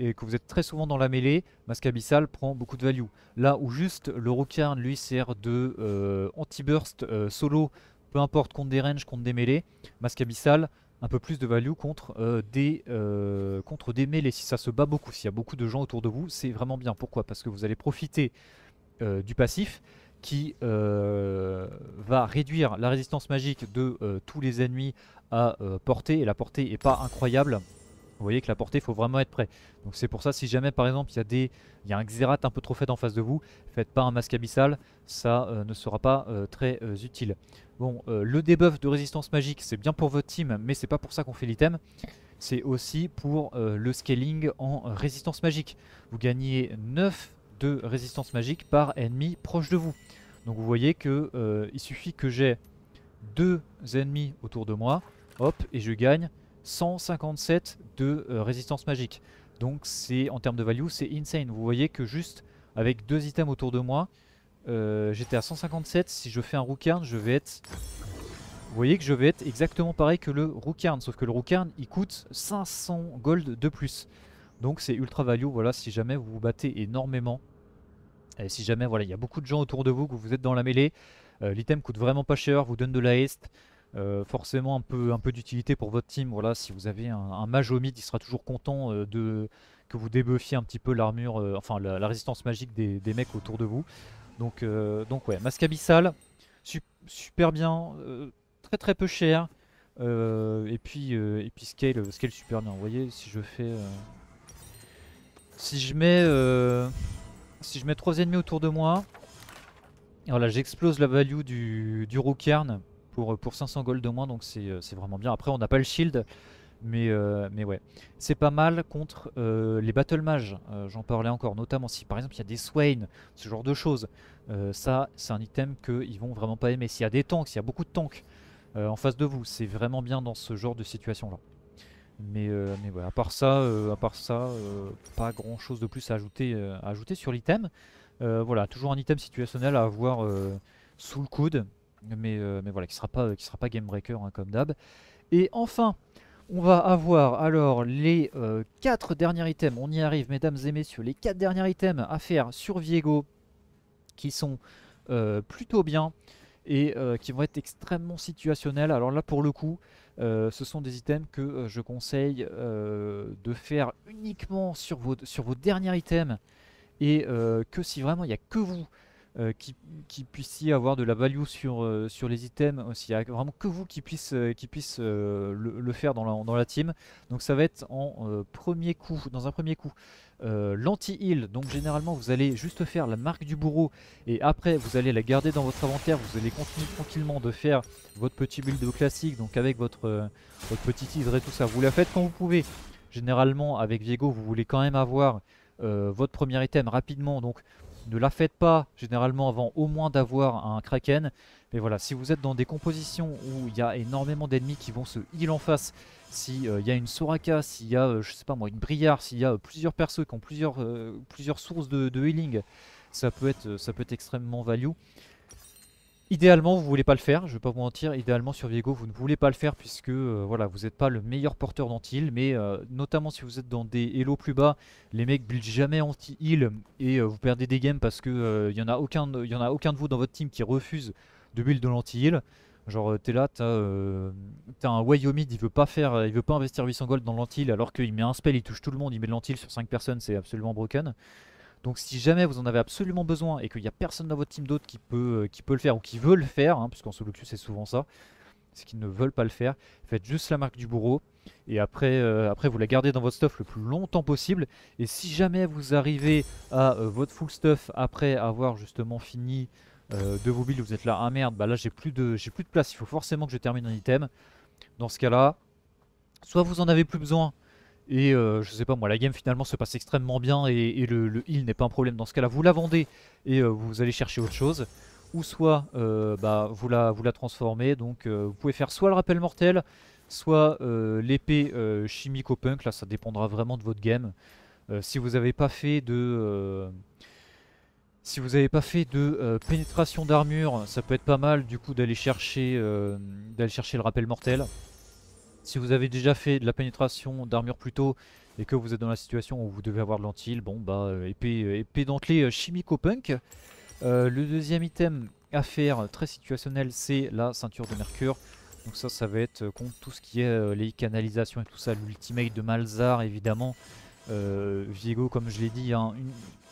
et que vous êtes très souvent dans la mêlée, Masque Abyssal prend beaucoup de value. Là où juste le Rocairn lui sert de euh, anti-burst euh, solo, peu importe contre des ranges, contre des mêlées, Masque Abyssal un peu plus de value contre, euh, des, contre des mêlées. Si ça se bat beaucoup, s'il y a beaucoup de gens autour de vous, c'est vraiment bien. Pourquoi Parce que vous allez profiter du passif qui va réduire la résistance magique de tous les ennemis à portée, et la portée n'est pas incroyable. Vous voyez que la portée, il faut vraiment être prêt. Donc c'est pour ça, si jamais par exemple il y a, des, il y a un Xerath un peu trop fait en face de vous, faites pas un masque abyssal, ça euh, ne sera pas euh, très euh, utile. Bon, le debuff de résistance magique, c'est bien pour votre team, mais c'est pas pour ça qu'on fait l'item. C'est aussi pour le scaling en résistance magique. Vous gagnez 9 de résistance magique par ennemi proche de vous. Donc vous voyez que il suffit que j'ai deux ennemis autour de moi, hop, et je gagne 157 de euh, résistance magique. Donc c'est en termes de value, c'est insane. Vous voyez que juste avec deux items autour de moi, euh, j'étais à 157. Si je fais un Rookern, je vais être... Vous voyez que je vais être exactement pareil que le Rookarn, sauf que le Rookarn, il coûte 500 gold de plus. Donc c'est ultra value, voilà, si jamais vous vous battez énormément. Et si jamais, voilà, il y a beaucoup de gens autour de vous, que vous êtes dans la mêlée, euh, l'item coûte vraiment pas cher, vous donne de la est. Euh, forcément un peu, un peu d'utilité pour votre team. Voilà, si vous avez un, mage au mid, il sera toujours content euh, de, que vous débuffiez un petit peu l'armure, euh, enfin la, résistance magique des, mecs autour de vous. Donc, donc ouais, masque abyssal, super bien, très très peu cher. et puis et puis scale, scale super bien. Vous voyez, si je fais, si je mets, si je mets trois ennemis autour de moi, alors là j'explose la value du, du Rookern pour, 500 euh, gold de moins, donc euh, c'est vraiment bien. Après, on n'a pas le shield, mais, euh, mais ouais. C'est pas mal contre les Battle Mages, j'en parlais encore, notamment si par exemple il y a des Swain, ce genre de choses. ça, c'est un item qu'ils vont vraiment pas aimer. S'il y a des tanks, s'il y a beaucoup de tanks en face de vous, c'est vraiment bien dans ce genre de situation-là. Mais, mais ouais, à part ça, à part ça pas grand chose de plus à ajouter, à ajouter sur l'item. voilà, toujours un item situationnel à avoir sous le coude mais, euh, mais voilà, qui ne sera, pas, euh, qui sera pas game breaker hein, comme d'hab. Et enfin, on va avoir alors les euh, quatre 4 derniers items, on y arrive mesdames et messieurs, les 4 derniers items à faire sur Viego qui sont plutôt bien et qui vont être extrêmement situationnels. Alors là pour le coup, ce sont des items que je conseille de faire uniquement sur vos, sur vos derniers items et que si vraiment il n'y a que vous euh, qui, qui puissiez avoir de la value sur, euh, sur les items. aussi. vraiment que vous qui puisse, euh, qui le, faire dans la, dans la team. Donc ça va être en premier coup, dans un premier coup, l'anti-heal. Donc généralement vous allez juste faire la marque du bourreau et après vous allez la garder dans votre inventaire. Vous allez continuer tranquillement de faire votre petit build classique, donc avec votre, votre petit hydre et tout ça. Vous la faites quand vous pouvez. Généralement avec Viego vous voulez quand même avoir votre premier item rapidement. Donc ne la faites pas généralement avant au moins d'avoir un Kraken. Mais voilà, si vous êtes dans des compositions où il y a énormément d'ennemis qui vont se heal en face, s'il euh, il y a une Soraka, s'il y a, euh, je sais pas moi, une Briard, s'il y a euh, plusieurs persos qui ont plusieurs, plusieurs sources de, healing, ça peut, être, ça peut être extrêmement value. Idéalement, vous ne voulez pas le faire, je vais pas vous mentir, idéalement sur Viego, vous ne voulez pas le faire puisque euh, voilà, vous n'êtes pas le meilleur porteur d'anti-heal, mais euh, notamment si vous êtes dans des hellos plus bas, les mecs build jamais anti-heal et euh, vous perdez des games parce que il n'y en, a aucun, en a aucun de vous dans votre team qui refuse de build de l'anti-heal. Genre t'es là, t'as un Wyoming, il veut pas faire, il veut pas investir 800 gold dans lanti alors qu'il met un spell, il touche tout le monde, il met de l'anti-heal sur 5 personnes, c'est absolument broken. Donc si jamais vous en avez absolument besoin et qu'il n'y a personne dans votre team d'autre qui peut, euh, qui peut le faire ou qui veut le faire, hein, puisqu'en solo queue c'est souvent ça, ce qu'ils ne veulent pas le faire, faites juste la marque du bourreau et après, euh, après vous la gardez dans votre stuff le plus longtemps possible. Et si jamais vous arrivez à euh, votre full stuff après avoir justement fini de vos builds, vous êtes là, ah merde, bah là j'ai plus, de, plus de place, il faut forcément que je termine un item. Dans ce cas là, soit vous en avez plus besoin, et euh, je sais pas moi, la game finalement se passe extrêmement bien et, le, heal n'est pas un problème dans ce cas-là, vous la vendez et euh, vous allez chercher autre chose. Ou soit euh, bah, vous, la, vous la transformez, donc vous pouvez faire soit le rappel mortel, soit l'épée chimique au punk, là ça dépendra vraiment de votre game. si vous n'avez pas fait de... si vous n'avez pas fait de pénétration d'armure, ça peut être pas mal du coup d'aller chercher, chercher le rappel mortel. Si vous avez déjà fait de la pénétration d'armure plus tôt et que vous êtes dans la situation où vous devez avoir de l'antil, bon bah euh, épée, euh, épée dentelée euh, chimico-punk. le deuxième item à faire très situationnel c'est la ceinture de mercure. Donc ça, ça va être contre tout ce qui est les canalisations et tout ça. L'ultimate de Malzar, évidemment. Viego, comme je l'ai dit, hein,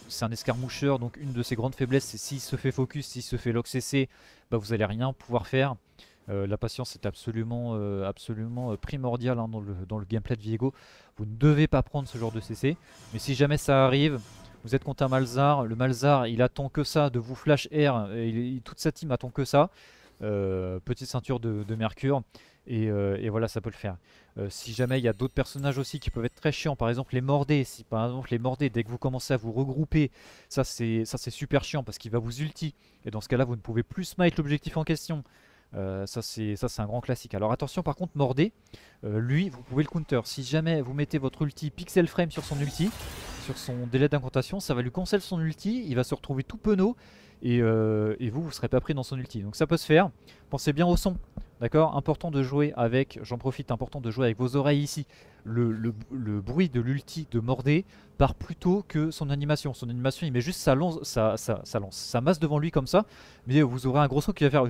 c'est un escarmoucheur. Donc une de ses grandes faiblesses, c'est s'il se fait focus, s'il se fait lock CC, bah, vous n'allez rien pouvoir faire. Euh, la patience est absolument, euh, absolument euh, primordiale hein, dans, le, gameplay de Viego. Vous ne devez pas prendre ce genre de CC. Mais si jamais ça arrive, vous êtes contre un Malzar. Le Malzar, il attend que ça de vous flash air. Et toute sa team attend que ça. petite ceinture de, mercure. Et, et, voilà, ça peut le faire. si jamais il y a d'autres personnages aussi qui peuvent être très chiants, par exemple les mordés. Si par exemple les mordés, dès que vous commencez à vous regrouper, ça c'est super chiant parce qu'il va vous ulti. Et dans ce cas-là, vous ne pouvez plus smite l'objectif en question. Euh, ça, c'est un grand classique. Alors attention, par contre, Mordé, euh, lui, vous pouvez le counter. Si jamais vous mettez votre ulti pixel frame sur son ulti, sur son délai d'incantation, ça va lui cancel son ulti, il va se retrouver tout penaud, et, euh, et vous, vous serez pas pris dans son ulti. Donc ça peut se faire. Pensez bien au son. D'accord Important de jouer avec, j'en profite, important de jouer avec vos oreilles ici, le, bruit de l'ulti de Mordé part plutôt que son animation. Son animation, il met juste sa, lance, sa, lance, sa masse devant lui comme ça, mais vous aurez un gros son qui va faire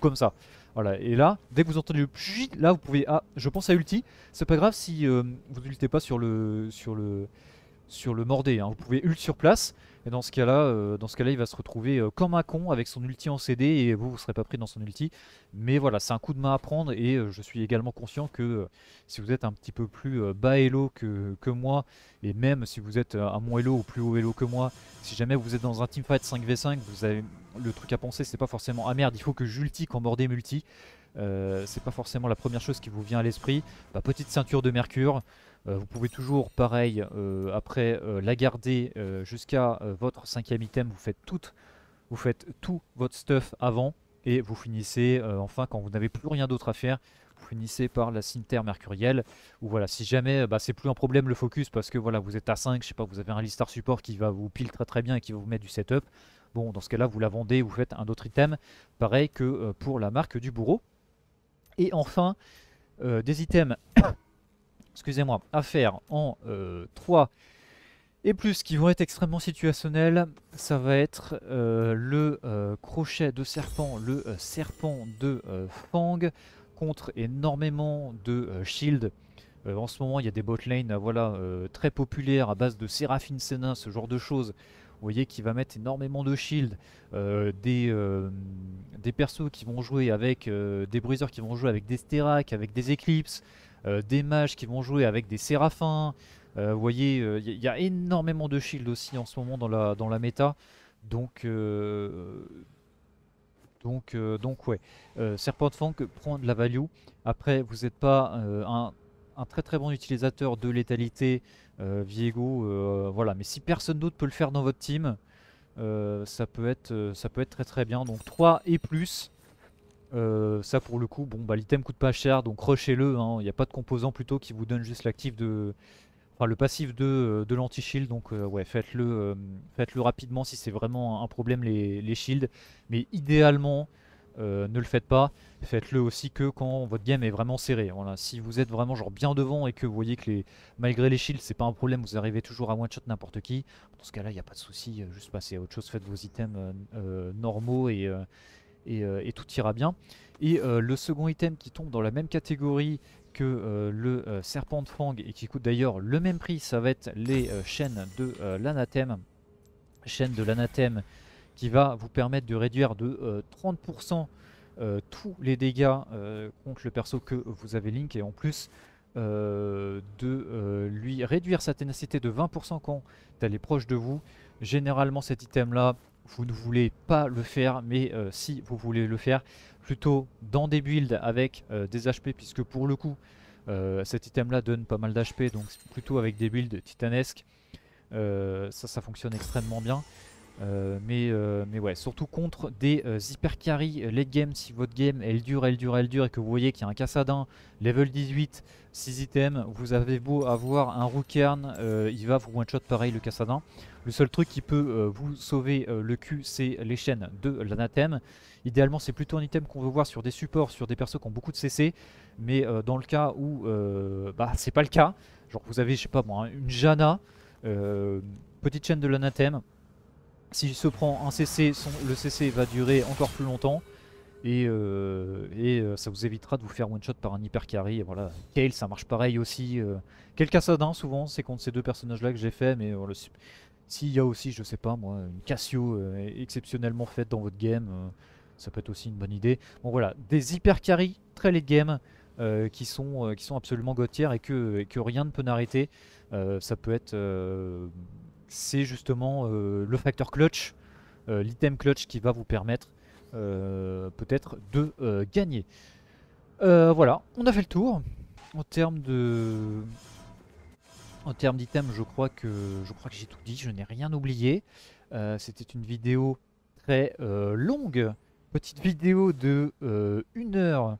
comme ça. Voilà, et là, dès que vous entendez le là vous pouvez, ah, je pense à ulti, c'est pas grave si euh, vous n'ultez pas sur le, sur le, sur le mordé. Hein. Vous pouvez ult sur place, et dans ce cas-là, euh, dans ce cas-là, il va se retrouver euh, comme un con avec son ulti en CD, et vous, vous serez pas pris dans son ulti. Mais voilà, c'est un coup de main à prendre, et euh, je suis également conscient que si vous êtes un petit peu plus bas elo que, que moi, et même si vous êtes à mon elo ou plus haut elo que moi, si jamais vous êtes dans un teamfight 5v5, vous avez le truc à penser, c'est pas forcément « Ah merde, il faut que j'ulti quand mordé multi ». c'est pas forcément la première chose qui vous vient à l'esprit. Bah, petite ceinture de mercure, euh, vous pouvez toujours, pareil, euh, après euh, la garder jusqu'à votre cinquième item. Vous faites, tout, vous faites tout votre stuff avant et vous finissez, enfin, quand vous n'avez plus rien d'autre à faire, vous finissez par la cimetière mercurielle. Ou voilà, si jamais bah, c'est plus un problème le focus parce que voilà, vous êtes à 5, je sais pas, vous avez un listar support qui va vous pile très très bien et qui va vous mettre du setup. Bon, dans ce cas-là, vous la vendez, vous faites un autre item, pareil que pour la marque du bourreau. Et enfin, des items excusez-moi, à faire en 3 euh, et plus qui vont être extrêmement situationnels, ça va être euh, le euh, crochet de serpent, le serpent de fang contre énormément de shield. en ce moment, il y a des botlane voilà, très populaires à base de Séraphine Sénin, ce genre de choses. Vous voyez qui va mettre énormément de shield, des, des persos qui vont jouer avec des briseurs qui vont jouer avec des Sterak, avec des éclipses euh, des mages qui vont jouer avec des séraphins. Euh, vous voyez, il euh, y, a énormément de shields aussi en ce moment dans la, dans la méta. Donc, donc, donc ouais, Serpent Fang prend de la value. Après, vous n'êtes pas un très très bon utilisateur de létalité, Viego, voilà. Mais si personne d'autre peut le faire dans votre team, ça, peut être, ça peut être très très bien. Donc 3 et plus, euh, ça pour le coup, bon bah l'item coûte pas cher, donc rushez-le, hein. il n'y a pas de composant plutôt qui vous donne juste l'actif de. Enfin le passif de, euh, l'anti-shield, donc euh, ouais faites-le faites-le rapidement si c'est vraiment un problème les, shields. Mais idéalement ne le faites pas, faites-le aussi que quand votre game est vraiment serré. Voilà. Si vous êtes vraiment genre bien devant et que vous voyez que les malgré les shields c'est pas un problème, vous arrivez toujours à one-shot n'importe qui, dans ce cas-là il n'y a pas de souci, juste passez à autre chose, faites vos items normaux et euh, et, tout ira bien. Et euh, le second item qui tombe dans la même catégorie que euh, le serpent de fang et qui coûte d'ailleurs le même prix, ça va être les chaînes de l'anathème. Chaîne de l'anathème qui va vous permettre de réduire de 30% tous les dégâts contre le perso que vous avez Link et en plus de lui réduire sa ténacité de 20% quand elle est proche de vous. Généralement cet item là vous ne voulez pas le faire, mais euh, si vous voulez le faire, plutôt dans des builds avec euh, des HP, puisque pour le coup, euh, cet item-là donne pas mal d'HP, donc plutôt avec des builds titanesques, ça, ça fonctionne extrêmement bien. mais, mais ouais, surtout contre des hyper carry late game, si votre game elle dure, elle dure, elle dure, et que vous voyez qu'il y a un Cassadin level 18 6 items, vous avez beau avoir un Rookern, euh, il va vous one-shot pareil le Cassadin. Le seul truc qui peut euh, vous sauver euh, le cul, c'est les chaînes de l'anathème. Idéalement, c'est plutôt un item qu'on veut voir sur des supports, sur des persos qui ont beaucoup de CC, mais dans le cas où bah, c'est pas le cas, genre vous avez, je sais pas moi, une Jana, petite chaîne de l'anathème, S'il se prend un CC, le CC va durer encore plus longtemps et, euh, euh, ça vous évitera de vous faire one shot par un hyper carry. Voilà. Kale, ça marche pareil aussi. Euh, quel cassadin souvent, c'est contre ces deux personnages-là que j'ai fait, mais s'il y a aussi, je sais pas moi, une Cassio euh, exceptionnellement faite dans votre game, ça peut être aussi une bonne idée. Bon voilà, des hyper carry très late game. qui, sont, qui sont absolument gotières et que, et que rien ne peut n'arrêter. ça peut être. c'est justement le facteur clutch, l'item clutch qui va vous permettre euh, peut-être de euh, gagner. Euh, voilà, on a fait le tour. En termes de... En termes d'items, je crois que je crois que j'ai tout dit, je n'ai rien oublié. C'était une vidéo très longue, petite vidéo de Une heure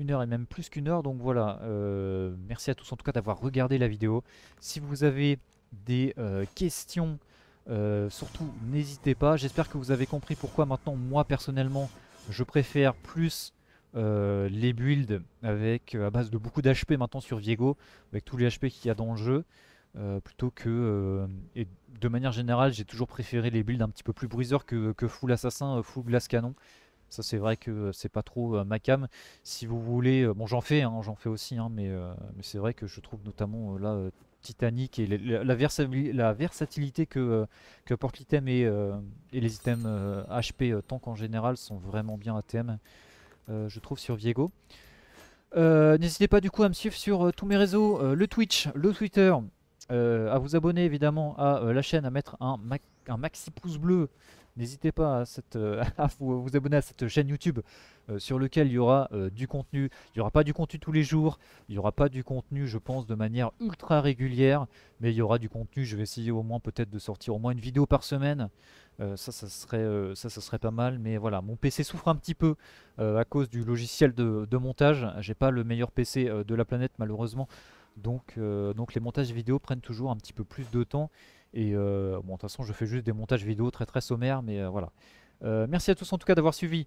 une heure et même plus qu'une heure. Donc voilà, merci à tous en tout cas d'avoir regardé la vidéo. Si vous avez des questions euh, surtout, n'hésitez pas. J'espère que vous avez compris pourquoi maintenant, moi personnellement, je préfère plus euh, les builds avec, euh, à base de beaucoup d'HP maintenant sur Viego, avec tous les HP qu'il y a dans le jeu, plutôt que... et de manière générale, j'ai toujours préféré les builds un petit peu plus briseur que, full assassin, full glace canon. Ça, c'est vrai que c'est pas trop ma cam. Si vous voulez, bon, j'en fais, hein, j'en fais aussi, hein, mais, mais c'est vrai que je trouve notamment là Titanic et la, la, versatilité que, euh, que porte l'item et, euh, et, les items HP euh, tank en général sont vraiment bien à ATM, je trouve, sur Viego. N'hésitez pas du coup à me suivre sur tous mes réseaux, le Twitch, le Twitter, à vous abonner évidemment à la chaîne, à mettre un, un maxi pouce bleu N'hésitez pas à, vous, abonner à cette chaîne YouTube euh, sur lequel il y aura euh, du contenu. Il n'y aura pas du contenu tous les jours, il n'y aura pas du contenu, je pense, de manière ultra régulière, mais il y aura du contenu. Je vais essayer au moins peut-être de sortir au moins une vidéo par semaine. Euh, ça, ça serait, ça, ça serait pas mal. Mais voilà, mon PC souffre un petit peu à cause du logiciel de, montage montage. J'ai pas le meilleur PC de la planète malheureusement. Donc, donc les montages vidéo prennent toujours un petit peu plus de temps. Et bon, de toute façon, je fais juste des montages vidéo très très sommaires, mais voilà. merci à tous en tout cas d'avoir suivi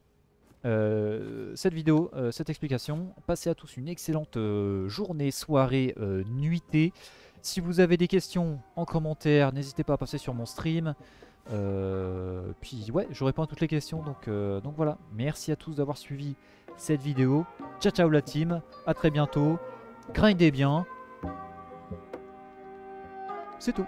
euh, cette vidéo, euh, cette explication. Passez à tous une excellente euh, journée, soirée, nuitée. Si vous avez des questions en commentaire, n'hésitez pas à passer sur mon stream. puis ouais, je réponds à toutes les questions. Donc, donc voilà, merci à tous d'avoir suivi cette vidéo. Ciao ciao la team, à très bientôt. Grindez bien. C'est tout.